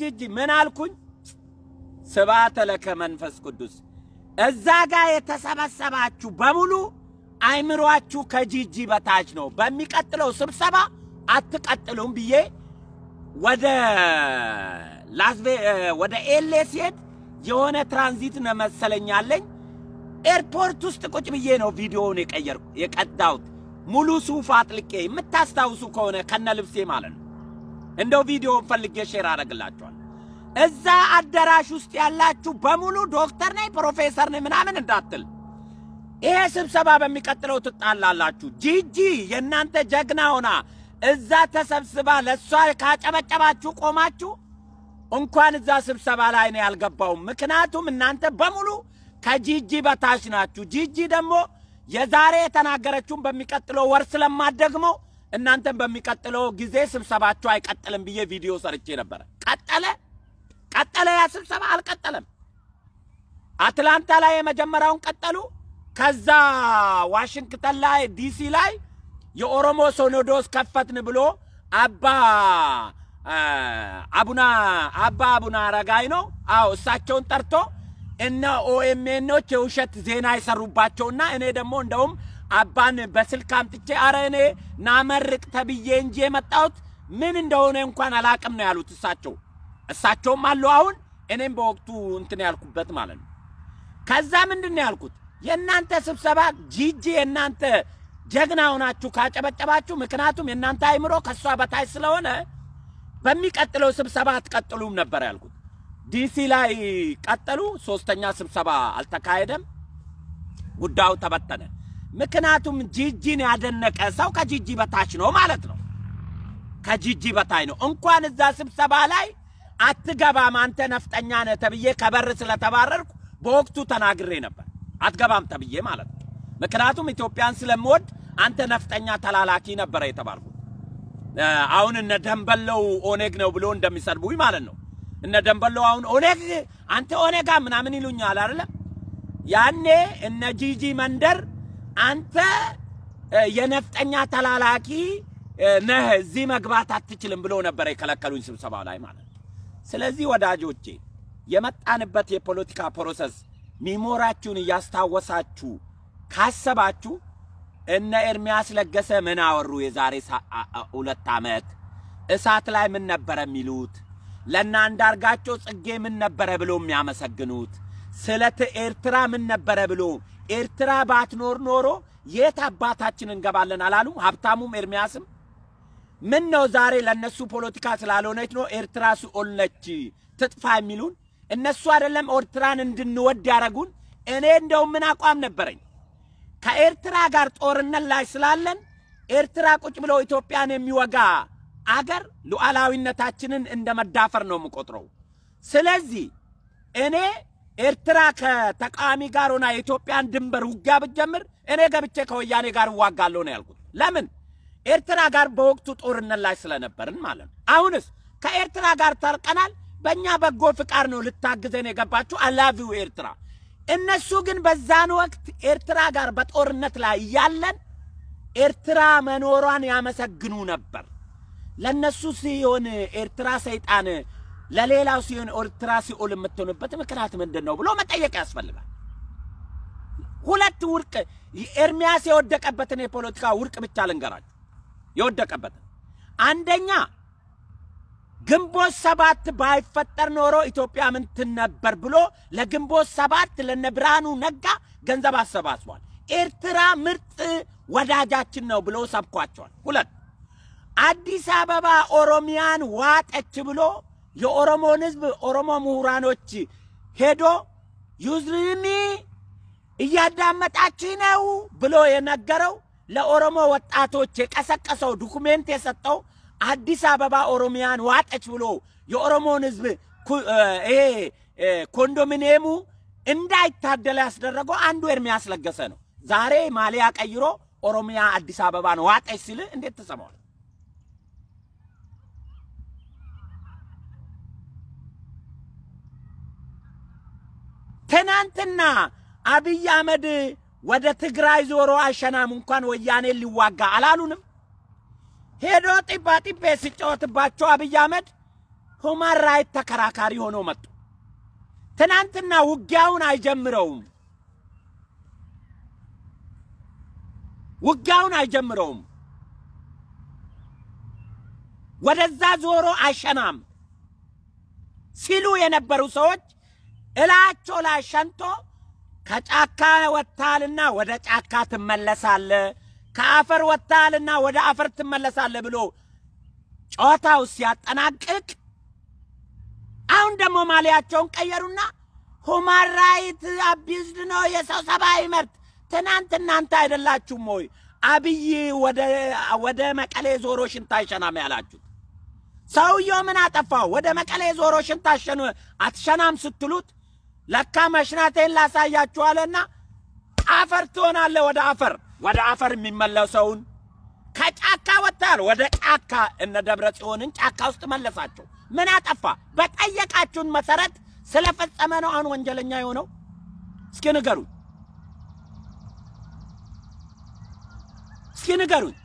ጂጂ ምን አልኩኝ? ስባተ ለከ መንፈስ ቅዱስ። እዛ ጋር የተሰበሰባችሁ በሙሉ አይምሯችሁ ከጂጂ በታች ነው። በሚቀጥለው ስብሰባ አትቀጥሉም ብዬ ወደ ላስቬ ወደ ኤሌ ሲሄድ የሆነ ትራንዚት ነመሰለኛለኝ ኤርፖርት ውስጥ ቁጭ ብዬ ነው ቪዲዮውን የቀየር የቀዳሁት። ሙሉ ሱፍ አጥልቄ የምታስታውሱ ከሆነ ከነ ልብሴ ማለት ነው። እንደው ቪዲዮውን ፈልጌ ሼር አደርግላችኋል። እዛ አዳራሽ ውስጥ ያላችሁ በሙሉ ዶክተር ነኝ ፕሮፌሰር ነኝ ምናምን እንዳትል ይሄ ስብሰባ በሚቀጥለው ትጣላላችሁ። ጂጂ የእናንተ ጀግና ሆና እዛ ተሰብስባ ለእሷ ካጨበጨባችሁ ቆማችሁ እንኳን እዛ ስብሰባ ላይ ነው ያልገባውም። ምክንያቱም እናንተ በሙሉ ከጂጂ በታች ናችሁ። ጂጂ ደግሞ የዛሬ የተናገረችውን በሚቀጥለው ወር ስለማደግሞ እናንተን በሚቀጥለው ጊዜ ስብሰባችሁ አይቀጥልም ብዬ ቪዲዮ ሰርቼ ነበረ። ቀጠለ ቀጠለ ያ ስብሰባ አልቀጠለም። አትላንታ ላይ የመጀመሪያውን ቀጠሉ። ከዛ ዋሽንግተን ላይ ዲሲ ላይ የኦሮሞ ሶኖዶስ ከፈትን ብሎ አባ አቡና አባ አቡና አረጋይ ነው። አዎ እሳቸውን ጠርቶ እነ ኦኤምኤኖች የውሸት ዜና የሰሩባቸውና እኔ ደግሞ እንደውም አባን በስልክ አምጥቼ አረ እኔ ናመርቅ ተብዬ እንጂ የመጣሁት ምን እንደሆነ እንኳን አላቅም ነው ያሉት እሳቸው። እሳቸውም አሉ አሁን እኔም በወቅቱ እንትን ያልኩበት ማለት ነው። ከዛ ምንድን ነው ያልኩት የእናንተ ስብሰባ ጂጂ የእናንተ ጀግና ሆናችሁ ካጨበጨባችሁ፣ ምክንያቱም የእናንተ አይምሮ ከእሷ በታች ስለሆነ በሚቀጥለው ስብሰባ አትቀጥሉም ነበር ያልኩት። ዲሲ ላይ ቀጠሉ። ሶስተኛ ስብሰባ አልተካሄደም፣ ጉዳዩ ተበተነ። ምክንያቱም ጂጂን ያደነቀ ሰው ከጂጂ በታች ነው ማለት ነው። ከጂጂ በታች ነው። እንኳን እዛ ስብሰባ ላይ አትገባም አንተ ነፍጠኛ ነህ ተብዬ ከበር ስለተባረርኩ በወቅቱ ተናግሬ ነበር። አትገባም ተብዬ ማለት ነው። ምክንያቱም ኢትዮጵያን ስለምወድ አንተ ነፍጠኛ ተላላኪ ነበረ የተባልኩት። አሁን እነ ደንበለው ኦኔግ ነው ብሎ እንደሚሰድቡኝ ማለት ነው። እነ ደንበለው አሁን ኦኔግ አንተ ኦኔጋ ምናምን ይሉኛል አይደለ? ያኔ እነ ጂጂ መንደር አንተ የነፍጠኛ ተላላኪ ነህ፣ እዚህ መግባት አትችልም ብሎ ነበረ የከለከሉኝ ስብሰባ ላይ ማለት ነው። ስለዚህ ወዳጆቼ የመጣንበት የፖለቲካ ፕሮሰስ ሚሞራችሁን እያስታወሳችሁ ካሰባችሁ እነ ኤርሚያስ ለገሰ ምን አወሩ? የዛሬ ሁለት ዓመት እሳት ላይ ምን ነበረ የሚሉት? ለእነ አንዳርጋቸው ጽጌ ምን ነበረ ብሎ የሚያመሰግኑት? ስለ ኤርትራ ምን ነበረ ብሎ ኤርትራ ባትኖር ኖሮ የት አባታችን እንገባለን አላሉም? ሀብታሙም ኤርሚያስም ምን ነው ዛሬ ለእነሱ ፖለቲካ ስላልሆነች ነው ኤርትራ ሲኦል ነች ትጥፋ የሚሉን? እነሱ አይደለም ኤርትራን እንድንወድ ያደረጉን። እኔ እንደው ምን አቋም ነበረኝ? ከኤርትራ ጋር ጦርነት ላይ ስላለን ኤርትራ ቁጭ ብሎ ኢትዮጵያን የሚወጋ አገር ሉዓላዊነታችንን እንደ መዳፈር ነው የምቆጥረው። ስለዚህ እኔ ኤርትራ ከተቃዋሚ ጋር ሆና የኢትዮጵያን ድንበር ውጊያ ብትጀምር እኔ ገብቼ ከወያኔ ጋር እዋጋለሁ ነው ያልኩት። ለምን ኤርትራ ጋር በወቅቱ ጦርነት ላይ ስለነበርን ማለት ነው። አሁንስ ከኤርትራ ጋር ታርቀናል። በእኛ በጎ ፍቃድ ነው ልታግዘን የገባችሁ። አላቪው ኤርትራ። እነሱ ግን በዛን ወቅት ኤርትራ ጋር በጦርነት ላይ እያለን ኤርትራ መኖሯን ያመሰግኑ ነበር። ለነሱ ሲሆን ኤርትራ ሰይጣን፣ ለሌላው ሲሆን ኤርትራ ሲኦል የምትሆንበት ምክንያት ምንድን ነው ብሎ መጠየቅ ያስፈልጋል። ሁለት ውርቅ ኤርሚያስ የወደቀበትን የፖለቲካ ውርቅ ብቻ ልንገራችሁ። የወደቀበትን አንደኛ ግንቦት ሰባት ባይፈጠር ኖሮ ኢትዮጵያ ምን ትነበር ብሎ ለግንቦት ሰባት ለነብርሃኑ ነጋ ገንዘብ አሰባስቧል። ኤርትራ ምርጥ ወዳጃችን ነው ብሎ ሰብኳቸዋል። ሁለት አዲስ አበባ ኦሮሚያን ዋጠች ብሎ የኦሮሞን ህዝብ ኦሮሞ ምሁራኖች ሄዶ ዩዝሪኒ እያዳመጣች ነው ብሎ የነገረው ለኦሮሞ ወጣቶች የቀሰቀሰው ዶኩሜንት የሰጠው አዲስ አበባ ኦሮሚያን ዋጠች ብሎ የኦሮሞን ህዝብ ይሄ ኮንዶሚኒየሙ እንዳይታደለ ያስደረገው አንዱ ኤርሚያስ ለገሰ ነው። ዛሬ ማሊያ ቀይሮ ኦሮሚያ አዲስ አበባን ዋጠች ሲል እንዴት ተሰማዋል? ትናንትና አብይ አህመድ ወደ ትግራይ ዞሮ አይሸናም እንኳን ወያኔ ሊዋጋ አላሉንም? ሄዶ ጢባ ጢቤ ሲጫወትባቸው አብይ አህመድ ሁማን ራይት ተከራካሪ ሆኖ መጡ። ትናንትና ውጊያውን አይጀምረውም ውጊያውን አይጀምረውም። ወደዛ ዞሮ አይሸናም ሲሉ የነበሩ ሰዎች እላቸው ላይ ሸንቶ ከጫካ ወጥታልና ወደ ጫካ ትመለሳለህ ከአፈር ወጥተሃልና ወደ አፈር ትመለሳለህ ብሎ ጨዋታው ሲያጠናቅቅ አሁን ደግሞ ማሊያቸውን ቀየሩና ሁማን ራይት አቢዝድ ነው የሰው ሰብአዊ መብት። ትናንት እናንተ አይደላችሁም ሆይ አብይ ወደ መቀሌ ዞሮ ሽንታ አይሸናም ያላችሁት? ሰውየው ምን አጠፋው? ወደ መቀሌ ዞሮ ሸኑ አትሸናም ስትሉት ለካ መሽናቴን ላሳያችኋለና አፈር ትሆናለህ ወደ አፈር ወደ አፈር የሚመለሰውን ከጫካ ወጥተሃል ወደ ጫካ እነ ደብረ ጽዮንን ጫካ ውስጥ መለሳቸው። ምን አጠፋ? በጠየቃችሁን መሰረት ስለፈጸመ ነው አሁን ወንጀለኛ የሆነው? እስኪ ንገሩኝ፣ እስኪ ንገሩኝ።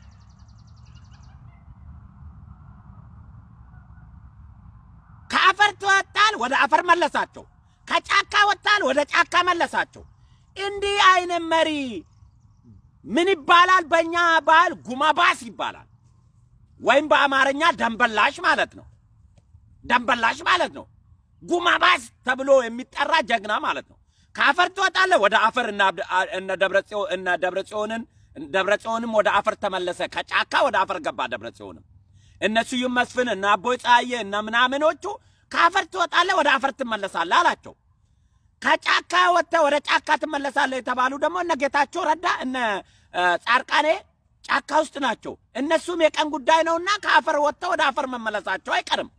ከአፈር ትወጣል፣ ወደ አፈር መለሳቸው። ከጫካ ወጥታል፣ ወደ ጫካ መለሳቸው። እንዲህ አይነት መሪ ምን ይባላል? በእኛ ባህል ጉማባስ ይባላል፣ ወይም በአማርኛ ደንበላሽ ማለት ነው። ደንበላሽ ማለት ነው። ጉማባስ ተብሎ የሚጠራ ጀግና ማለት ነው። ከአፈር ትወጣለህ ወደ አፈር እነ ደብረ ጽዮንን ደብረ ጽዮንም ወደ አፈር ተመለሰ። ከጫካ ወደ አፈር ገባ ደብረ ጽዮንም። እነ ስዩም መስፍን እነ አቦይ ፀሐዬ እነ ምናምኖቹ ከአፈር ትወጣለህ ወደ አፈር ትመለሳለህ አላቸው። ከጫካ ወጥተህ ወደ ጫካ ትመለሳለህ የተባሉ ደግሞ እነ ጌታቸው ረዳ እነ ጻርቃኔ ጫካ ውስጥ ናቸው። እነሱም የቀን ጉዳይ ነውና ከአፈር ወጥተው ወደ አፈር መመለሳቸው አይቀርም።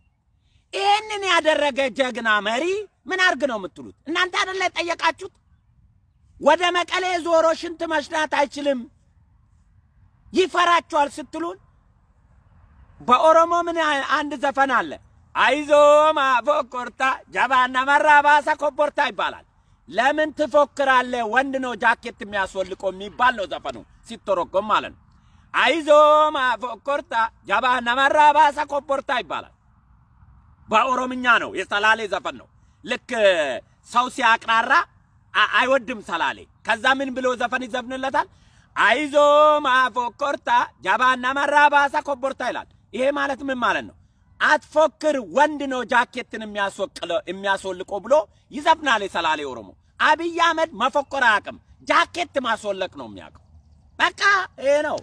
ይህንን ያደረገ ጀግና መሪ ምን አርግ ነው የምትሉት? እናንተ አደለ የጠየቃችሁት? ወደ መቀሌ ዞሮ ሽንት መሽናት አይችልም ይፈራቸዋል ስትሉን በኦሮሞ ምን አንድ ዘፈን አለ አይዞ ማፎቆርታ ጀባና መራባሳ ኮቦርታ ይባላል። ለምን ትፎክራለ? ወንድ ነው ጃኬት የሚያስወልቆ የሚባል ነው ዘፈኑ ሲተረጎም ማለት ነው። አይዞ ማፎቆርታ ጀባና መራባሳ ኮቦርታ ይባላል። በኦሮምኛ ነው፣ የሰላሌ ዘፈን ነው። ልክ ሰው ሲያቅራራ አይወድም ሰላሌ። ከዛ ምን ብሎ ዘፈን ይዘፍንለታል? አይዞ ማፎቆርታ ጀባና መራባሳ ኮቦርታ ይላል። ይሄ ማለት ምን ማለት ነው? አትፎክር ወንድ ነው ጃኬትን የሚያስወልቀው ብሎ ይዘፍናል የሰላሌ ኦሮሞ። አብይ አህመድ መፎከር አያውቅም፣ ጃኬት ማስወለቅ ነው የሚያውቀው። በቃ ይሄ ነው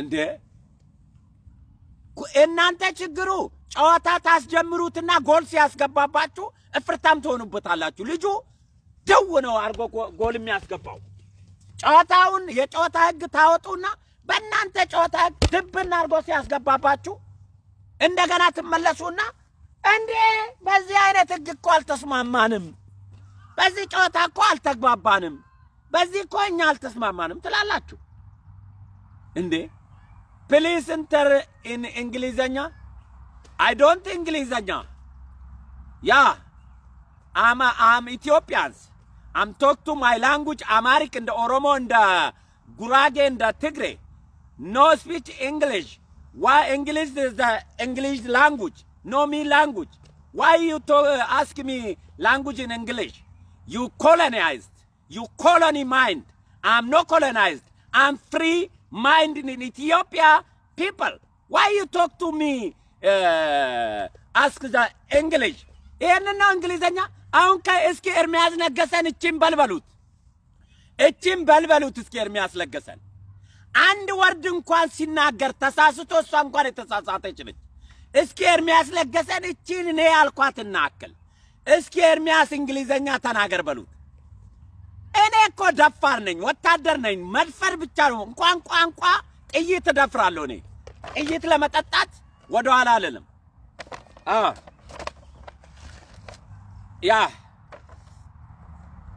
እንዴ! እናንተ ችግሩ ጨዋታ ታስጀምሩትና ጎል ሲያስገባባችሁ እፍርታም ትሆኑበታላችሁ። ልጁ ድው ነው አድርጎ ጎል የሚያስገባው። ጨዋታውን የጨዋታ ህግ ታወጡና በእናንተ ጨዋታ ህግ ድብን አድርጎ ሲያስገባባችሁ እንደገና ትመለሱና እንዴ በዚህ አይነት ህግ እኮ አልተስማማንም፣ በዚህ ጨዋታ እኮ አልተግባባንም፣ በዚህ እኮ እኛ አልተስማማንም ትላላችሁ። እንዴ ፕሊስ እንተር እንግሊዘኛ አይ ዶንት እንግሊዘኛ ያ አም አም ኢትዮጵያንስ አም ቶክ ቱ ማይ ላንጉጅ አማሪክ እንደ ኦሮሞ እንደ ጉራጌ እንደ ትግሬ ኖ ስፒች እንግሊሽ Why English is the English language? No me language. Why you talk, uh, ask me language in English? You colonized. You colony mind. I'm not colonized. I'm free mind in Ethiopia people. Why you talk to me? Uh, ask the English. ይህንን ነው eski አሁን na ኤርሚያስ ነገሰን እችን በልበሉት፣ እችን በልበሉት እስኪ ኤርሚያስ ለገሰን አንድ ወርድ እንኳን ሲናገር ተሳስቶ እሷ እንኳን የተሳሳተች ነች። እስኪ ኤርሚያስ ለገሰን እቺን እኔ ያልኳት እናክል እስኪ ኤርሚያስ እንግሊዘኛ ተናገር በሉት። እኔ እኮ ደፋር ነኝ፣ ወታደር ነኝ። መድፈር ብቻ ነው እንኳን ቋንቋ ጥይት እደፍራለሁ። እኔ ጥይት ለመጠጣት ወደኋላ አልልም። ያ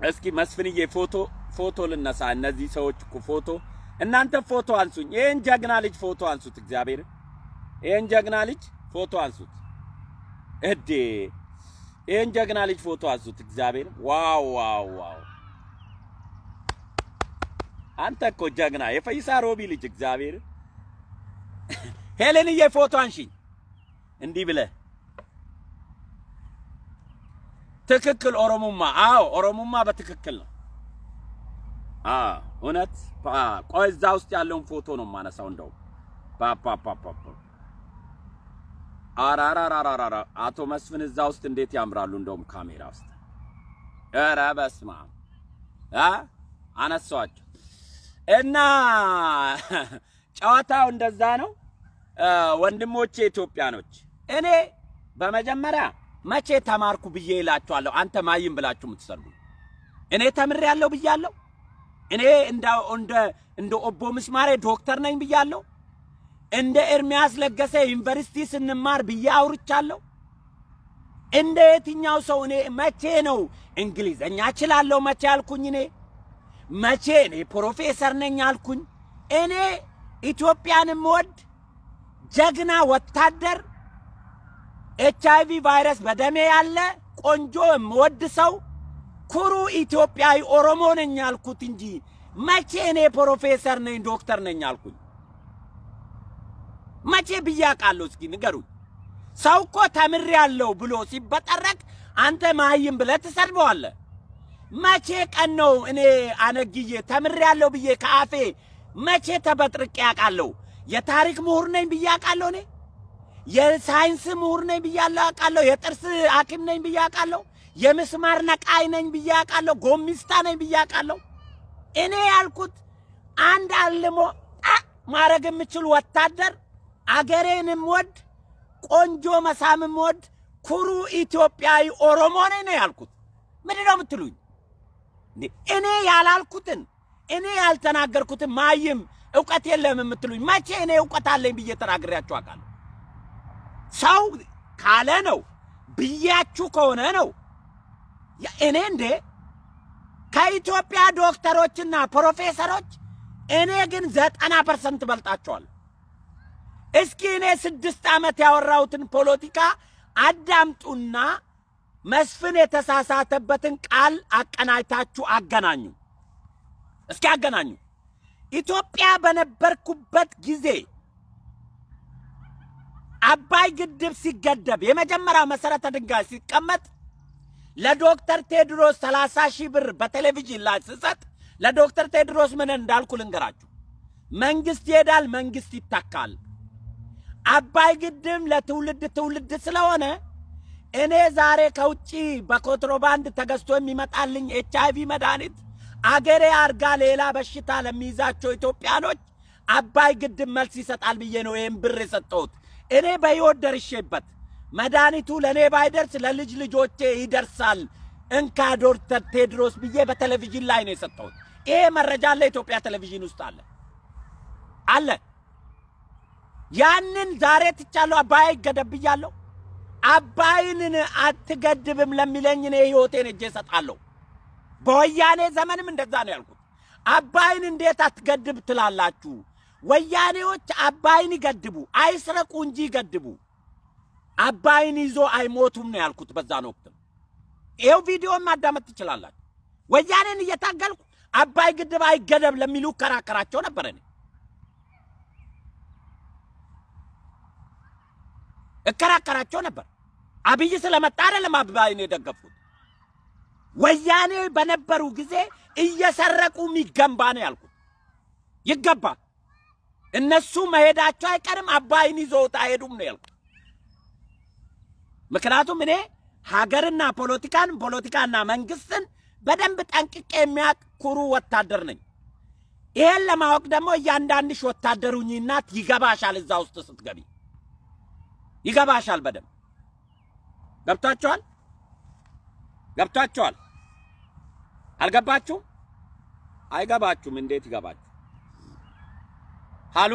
እስኪ መስፍንዬ ፎቶ ፎቶ ልነሳ። እነዚህ ሰዎች እኮ ፎቶ እናንተ ፎቶ አንሱኝ። ይሄን ጀግና ልጅ ፎቶ አንሱት። እግዚአብሔር ይሄን ጀግና ልጅ ፎቶ አንሱት። እዴ ይሄን ጀግና ልጅ ፎቶ አንሱት። እግዚአብሔር ዋው ዋው ዋው! አንተ እኮ ጀግና የፈይሳ ሮቢ ልጅ እግዚአብሔር ሄሌንዬ ፎቶ አንሺኝ እንዲህ ብለ ትክክል ኦሮሞማ። አዎ ኦሮሞማ በትክክል ነው። እውነት ቆይ፣ እዛ ውስጥ ያለውን ፎቶ ነው የማነሳው። እንደው አራራራራራ አቶ መስፍን እዛ ውስጥ እንዴት ያምራሉ! እንደውም ካሜራ ውስጥ ኧረ በስመ አብ እ እና ጨዋታው እንደዛ ነው። ወንድሞቼ ኢትዮጵያኖች፣ እኔ በመጀመሪያ መቼ ተማርኩ ብዬ እላችኋለሁ። አንተ ማይም ብላችሁ የምትሰድቡ እኔ ተምሬያለሁ ብያለሁ። እኔ እንደ ኦቦ ምስማሬ ዶክተር ነኝ ብያለሁ። እንደ ኤርሚያስ ለገሰ ዩኒቨርሲቲ ስንማር ብዬ አውርቻለሁ። እንደ የትኛው ሰው እኔ መቼ ነው እንግሊዘኛ እችላለሁ መቼ አልኩኝ? እኔ መቼ እኔ ፕሮፌሰር ነኝ አልኩኝ? እኔ ኢትዮጵያን የምወድ ጀግና ወታደር፣ ኤች አይቪ ቫይረስ በደሜ ያለ ቆንጆ የምወድ ሰው ኩሩ ኢትዮጵያዊ ኦሮሞ ነኝ አልኩት እንጂ መቼ እኔ ፕሮፌሰር ነኝ ዶክተር ነኝ አልኩኝ? መቼ ብዬ አውቃለሁ? እስኪ ንገሩኝ። ሰው እኮ ተምሬያለሁ ብሎ ሲበጠረቅ አንተ መሀይም ብለህ ትሰድበዋለህ። መቼ ቀን ነው እኔ አነግዬ ተምሬያለሁ ብዬ ከአፌ መቼ ተበጥርቄ አውቃለሁ? የታሪክ ምሁር ነኝ ብዬ አውቃለሁ እኔ የሳይንስ ምሁር ነኝ ብዬ አውቃለሁ። የጥርስ ሐኪም ነኝ ብዬ አውቃለሁ። የምስማር ነቃይ ነኝ ብዬ አውቃለሁ። ጎሚስታ ነኝ ብዬ አውቃለሁ። እኔ ያልኩት አንድ አልሞ ማድረግ የምችል ወታደር አገሬንም ወድ ቆንጆ መሳምም ወድ ኩሩ ኢትዮጵያዊ ኦሮሞ ነኝ ነው ያልኩት። ምንድን ነው የምትሉኝ? እኔ ያላልኩትን እኔ ያልተናገርኩትን ማይም እውቀት የለም የምትሉኝ፣ መቼ እኔ እውቀት አለኝ ብዬ ተናግሬያችሁ አውቃለሁ? ሰው ካለ ነው ብያችሁ ከሆነ ነው እኔ እንዴ ከኢትዮጵያ ዶክተሮችና ፕሮፌሰሮች እኔ ግን ዘጠና ፐርሰንት በልጣቸዋል። እስኪ እኔ ስድስት ዓመት ያወራሁትን ፖለቲካ አዳምጡና መስፍን የተሳሳተበትን ቃል አቀናጅታችሁ አገናኙ። እስኪ አገናኙ። ኢትዮጵያ በነበርኩበት ጊዜ አባይ ግድብ ሲገደብ የመጀመሪያው መሰረተ ድንጋይ ሲቀመጥ ለዶክተር ቴድሮስ 30 ሺህ ብር በቴሌቪዥን ላይ ስሰጥ ለዶክተር ቴድሮስ ምን እንዳልኩ ልንገራችሁ። መንግስት ይሄዳል፣ መንግስት ይታካል። አባይ ግድም ለትውልድ ትውልድ ስለሆነ እኔ ዛሬ ከውጭ በኮንትሮባንድ ተገዝቶ የሚመጣልኝ ኤች አይቪ መድኃኒት አገሬ አርጋ ሌላ በሽታ ለሚይዛቸው ኢትዮጵያኖች አባይ ግድብ መልስ ይሰጣል ብዬ ነው ይህን ብር የሰጠሁት። እኔ በሕይወት ደርሼበት መድኃኒቱ ለእኔ ባይደርስ ለልጅ ልጆቼ ይደርሳል። እንካ ዶክተር ቴድሮስ ብዬ በቴሌቪዥን ላይ ነው የሰጠሁት። ይሄ መረጃ አለ፣ ኢትዮጵያ ቴሌቪዥን ውስጥ አለ አለ። ያንን ዛሬ ትቻለሁ። አባይ ይገደብ ብያለሁ። አባይንን አትገድብም ለሚለኝ እኔ ህይወቴን እጄ እሰጣለሁ። በወያኔ ዘመንም እንደዛ ነው ያልኩት። አባይን እንዴት አትገድብ ትላላችሁ? ወያኔዎች አባይን ይገድቡ፣ አይስረቁ እንጂ ይገድቡ። አባይን ይዞ አይሞቱም ነው ያልኩት። በዛን ወቅት ይኸው ቪዲዮም ማዳመጥ ትችላላችሁ። ወያኔን እየታገልኩ አባይ ግድብ አይገደብ ለሚሉ ከራከራቸው ነበር። እኔ እከራከራቸው ነበር። አብይ ስለመጣ አይደለም አባይን የደገፍኩት። ወያኔ በነበሩ ጊዜ እየሰረቁ የሚገንባ ነው ያልኩት። ይገባ እነሱ መሄዳቸው አይቀርም። አባይን ይዞ አይሄዱም ነው ያልኩት። ምክንያቱም እኔ ሀገርና ፖለቲካን ፖለቲካና መንግስትን በደንብ ጠንቅቄ የሚያውቅ ኩሩ ወታደር ነኝ። ይሄን ለማወቅ ደግሞ እያንዳንድሽ ወታደሩኝ እናት ይገባሻል። እዛ ውስጥ ስትገቢ ይገባሻል በደንብ ገብታችኋል። ገብታችኋል። አልገባችሁም? አይገባችሁም። እንዴት ይገባችሁ? ሃሉ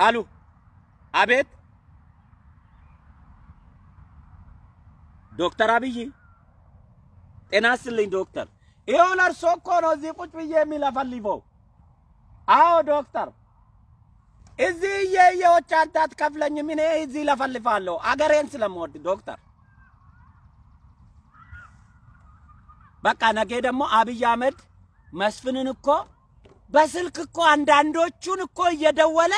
ሃሉ አቤት ዶክተር አብይ ጤና ይስጥልኝ ዶክተር። ይኸው ለእርሶ እኮ ነው እዚህ ቁጭ ብዬ የሚለፈልፈው። አዎ ዶክተር፣ እዚህ እየየዎች አንተ አትከፍለኝም፣ እኔ እዚህ ለፈልፋለሁ አገሬን ስለምወድ ዶክተር። በቃ ነገ ደግሞ አብይ አህመድ መስፍንን እኮ በስልክ እኮ አንዳንዶቹን እኮ እየደወለ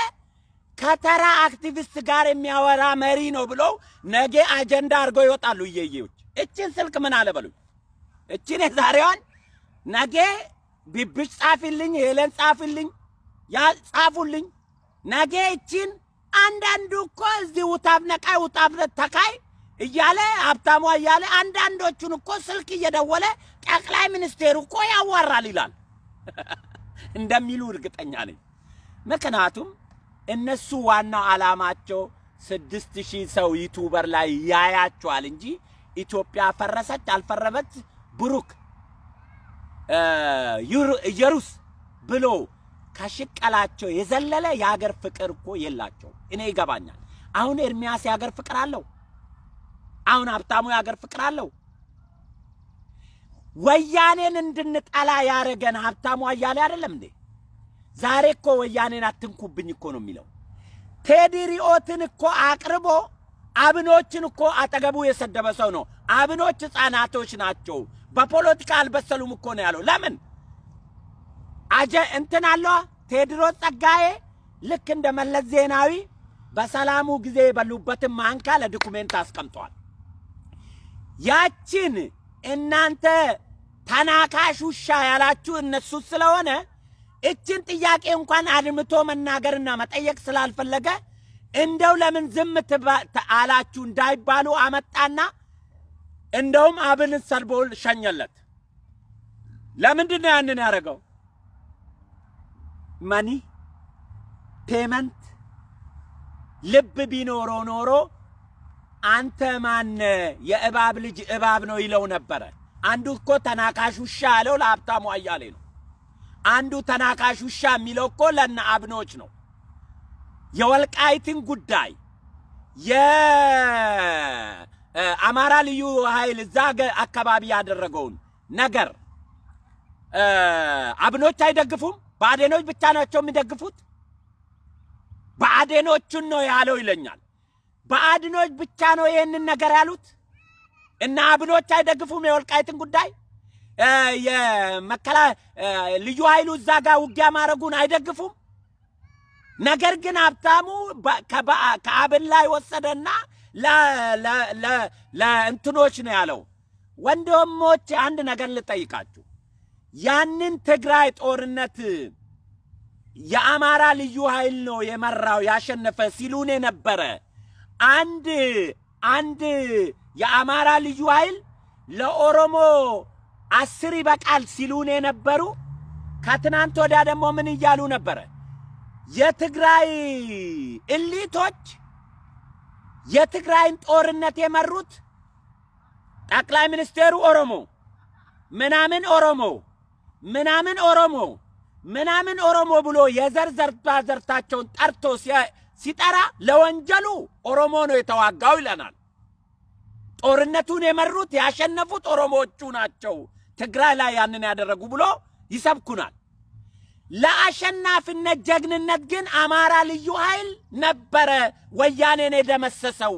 ከተራ አክቲቪስት ጋር የሚያወራ መሪ ነው ብለው ነገ አጀንዳ አድርገው ይወጣሉ። እየየዎች እችን ስልክ ምን አለ በሉኝ፣ እችን የዛሬዋን ነገ ቢብሽ ጻፊልኝ፣ ሄለን ጻፊልኝ፣ ያ ጻፉልኝ። ነገ እችን አንዳንዱ እኮ እዚህ ውታብ ነቃይ ውታብ ተካይ እያለ ሀብታሟ እያለ አንዳንዶቹን እኮ ስልክ እየደወለ ጠቅላይ ሚኒስቴሩ እኮ ያዋራል ይላል እንደሚሉ እርግጠኛ ነኝ። ምክንያቱም እነሱ ዋናው አላማቸው ስድስት ሺህ ሰው ዩቱበር ላይ ያያቸዋል እንጂ ኢትዮጵያ ፈረሰች አልፈረበች ብሩክ ኢየሩስ ብሎ ከሽቀላቸው የዘለለ የሀገር ፍቅር እኮ የላቸው። እኔ ይገባኛል። አሁን ኤርሚያስ የሀገር ፍቅር አለው። አሁን ሀብታሙ የሀገር ፍቅር አለው። ወያኔን እንድንጠላ ያደረገን ሀብታሙ አያሌ አይደለም እንዴ? ዛሬ እኮ ወያኔን አትንኩብኝ እኮ ነው የሚለው። ቴዲ ሪኦትን እኮ አቅርቦ አብኖችን እኮ አጠገቡ የሰደበ ሰው ነው። አብኖች ህፃናቶች ናቸው፣ በፖለቲካ አልበሰሉም እኮ ነው ያለው። ለምን አጀ እንትን አለዋ ቴዎድሮስ ጸጋዬ ልክ እንደ መለስ ዜናዊ በሰላሙ ጊዜ የበሉበትን ማንካ ለዶኩሜንት አስቀምጧል። ያችን እናንተ ተናካሽ ውሻ ያላችሁ እነሱ ስለሆነ እችን ጥያቄ እንኳን አድምቶ መናገርና መጠየቅ ስላልፈለገ እንደው ለምን ዝም አላችሁ እንዳይባሉ አመጣና እንደውም አብን ሰድቦ ሸኘለት። ለምንድን ነው ያንን ያደረገው? መኒ ፔመንት ልብ ቢኖሮ ኖሮ አንተ ማነ የእባብ ልጅ እባብ ነው ይለው ነበረ። አንዱ እኮ ተናካሽ ውሻ ያለው ለሀብታሙ አያሌ ነው። አንዱ ተናካሽ ውሻ የሚለው እኮ ለነ አብኖች ነው። የወልቃይትን ጉዳይ የአማራ ልዩ ኃይል እዛ አካባቢ ያደረገውን ነገር አብኖች አይደግፉም። በአዴኖች ብቻ ናቸው የሚደግፉት። በአዴኖቹን ነው ያለው ይለኛል። በአድኖች ብቻ ነው ይህንን ነገር ያሉት እና አብኖች አይደግፉም የወልቃይትን ጉዳይ የመከላ ልዩ ኃይሉ እዛ ጋር ውጊያ ማድረጉን አይደግፉም። ነገር ግን ሀብታሙ ከአብን ላይ ወሰደና ለእንትኖች ነው ያለው። ወንድሞች አንድ ነገር ልጠይቃችሁ። ያንን ትግራይ ጦርነት የአማራ ልዩ ኃይል ነው የመራው ያሸነፈ ሲሉን የነበረ አንድ አንድ የአማራ ልዩ ኃይል ለኦሮሞ አስር ይበቃል ሲሉን የነበሩ ከትናንት ወዲያ ደግሞ ምን እያሉ ነበረ? የትግራይ እሊቶች የትግራይን ጦርነት የመሩት ጠቅላይ ሚኒስቴሩ ኦሮሞ ምናምን ኦሮሞ ምናምን ኦሮሞ ምናምን ኦሮሞ ብሎ የዘር ዘርታቸውን ጠርቶ ሲጠራ ለወንጀሉ ኦሮሞ ነው የተዋጋው ይለናል። ጦርነቱን የመሩት ያሸነፉት ኦሮሞዎቹ ናቸው ትግራይ ላይ ያንን ያደረጉ ብሎ ይሰብኩናል። ለአሸናፊነት ጀግንነት ግን አማራ ልዩ ኃይል ነበረ ወያኔን የደመሰሰው።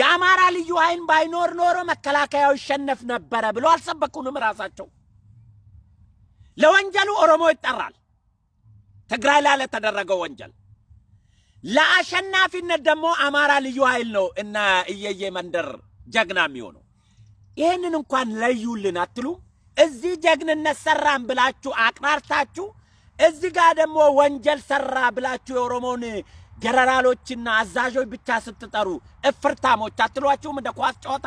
የአማራ ልዩ ኃይል ባይኖር ኖሮ መከላከያው ይሸነፍ ነበረ ብሎ አልሰበኩንም። ራሳቸው ለወንጀሉ ኦሮሞ ይጠራል፣ ትግራይ ላይ ለተደረገው ወንጀል። ለአሸናፊነት ደግሞ አማራ ልዩ ኃይል ነው እና እየየ መንደር ጀግና የሚሆነው። ይህንን እንኳን ለዩልን አትሉ። እዚህ ጀግንነት ሰራን ብላችሁ አቅራርታችሁ እዚህ ጋር ደግሞ ወንጀል ሰራ ብላችሁ የኦሮሞን ጀነራሎችና አዛዦች ብቻ ስትጠሩ እፍርታሞች አትሏችሁም? እንደ ኳስ ጨዋታ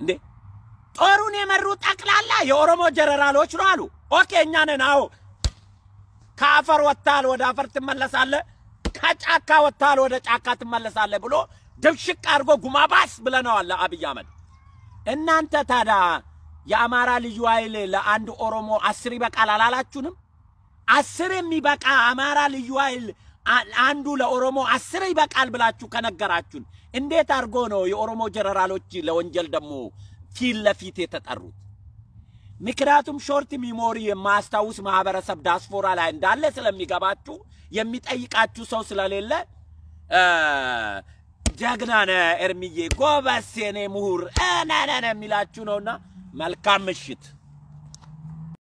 እንዴ ጦሩን የመሩ ጠቅላላ የኦሮሞ ጀነራሎች ነው አሉ። ኦኬ እኛ ነን። አዎ ከአፈር ወጥተሃል፣ ወደ አፈር ትመለሳለ ከጫካ ወታል ወደ ጫካ ትመለሳለ ብሎ ድብሽቅ አድርጎ ጉማባስ ብለነዋል ለአብይ አህመድ። እናንተ ታዲያ የአማራ ልዩ ኃይል ለአንድ ኦሮሞ አስር ይበቃል አላላችሁንም? አስር የሚበቃ አማራ ልዩ ኃይል አንዱ ለኦሮሞ አስር ይበቃል ብላችሁ ከነገራችሁን እንዴት አድርጎ ነው የኦሮሞ ጀነራሎች ለወንጀል ደግሞ ፊት ለፊት የተጠሩት? ምክንያቱም ሾርት ሚሞሪ የማያስታውስ ማህበረሰብ ዳስፖራ ላይ እንዳለ ስለሚገባችሁ የሚጠይቃችሁ ሰው ስለሌለ ጀግና ነህ ኤርሚዬ፣ ጎበስ፣ የኔ ምሁር ነነነ የሚላችሁ ነውና መልካም ምሽት።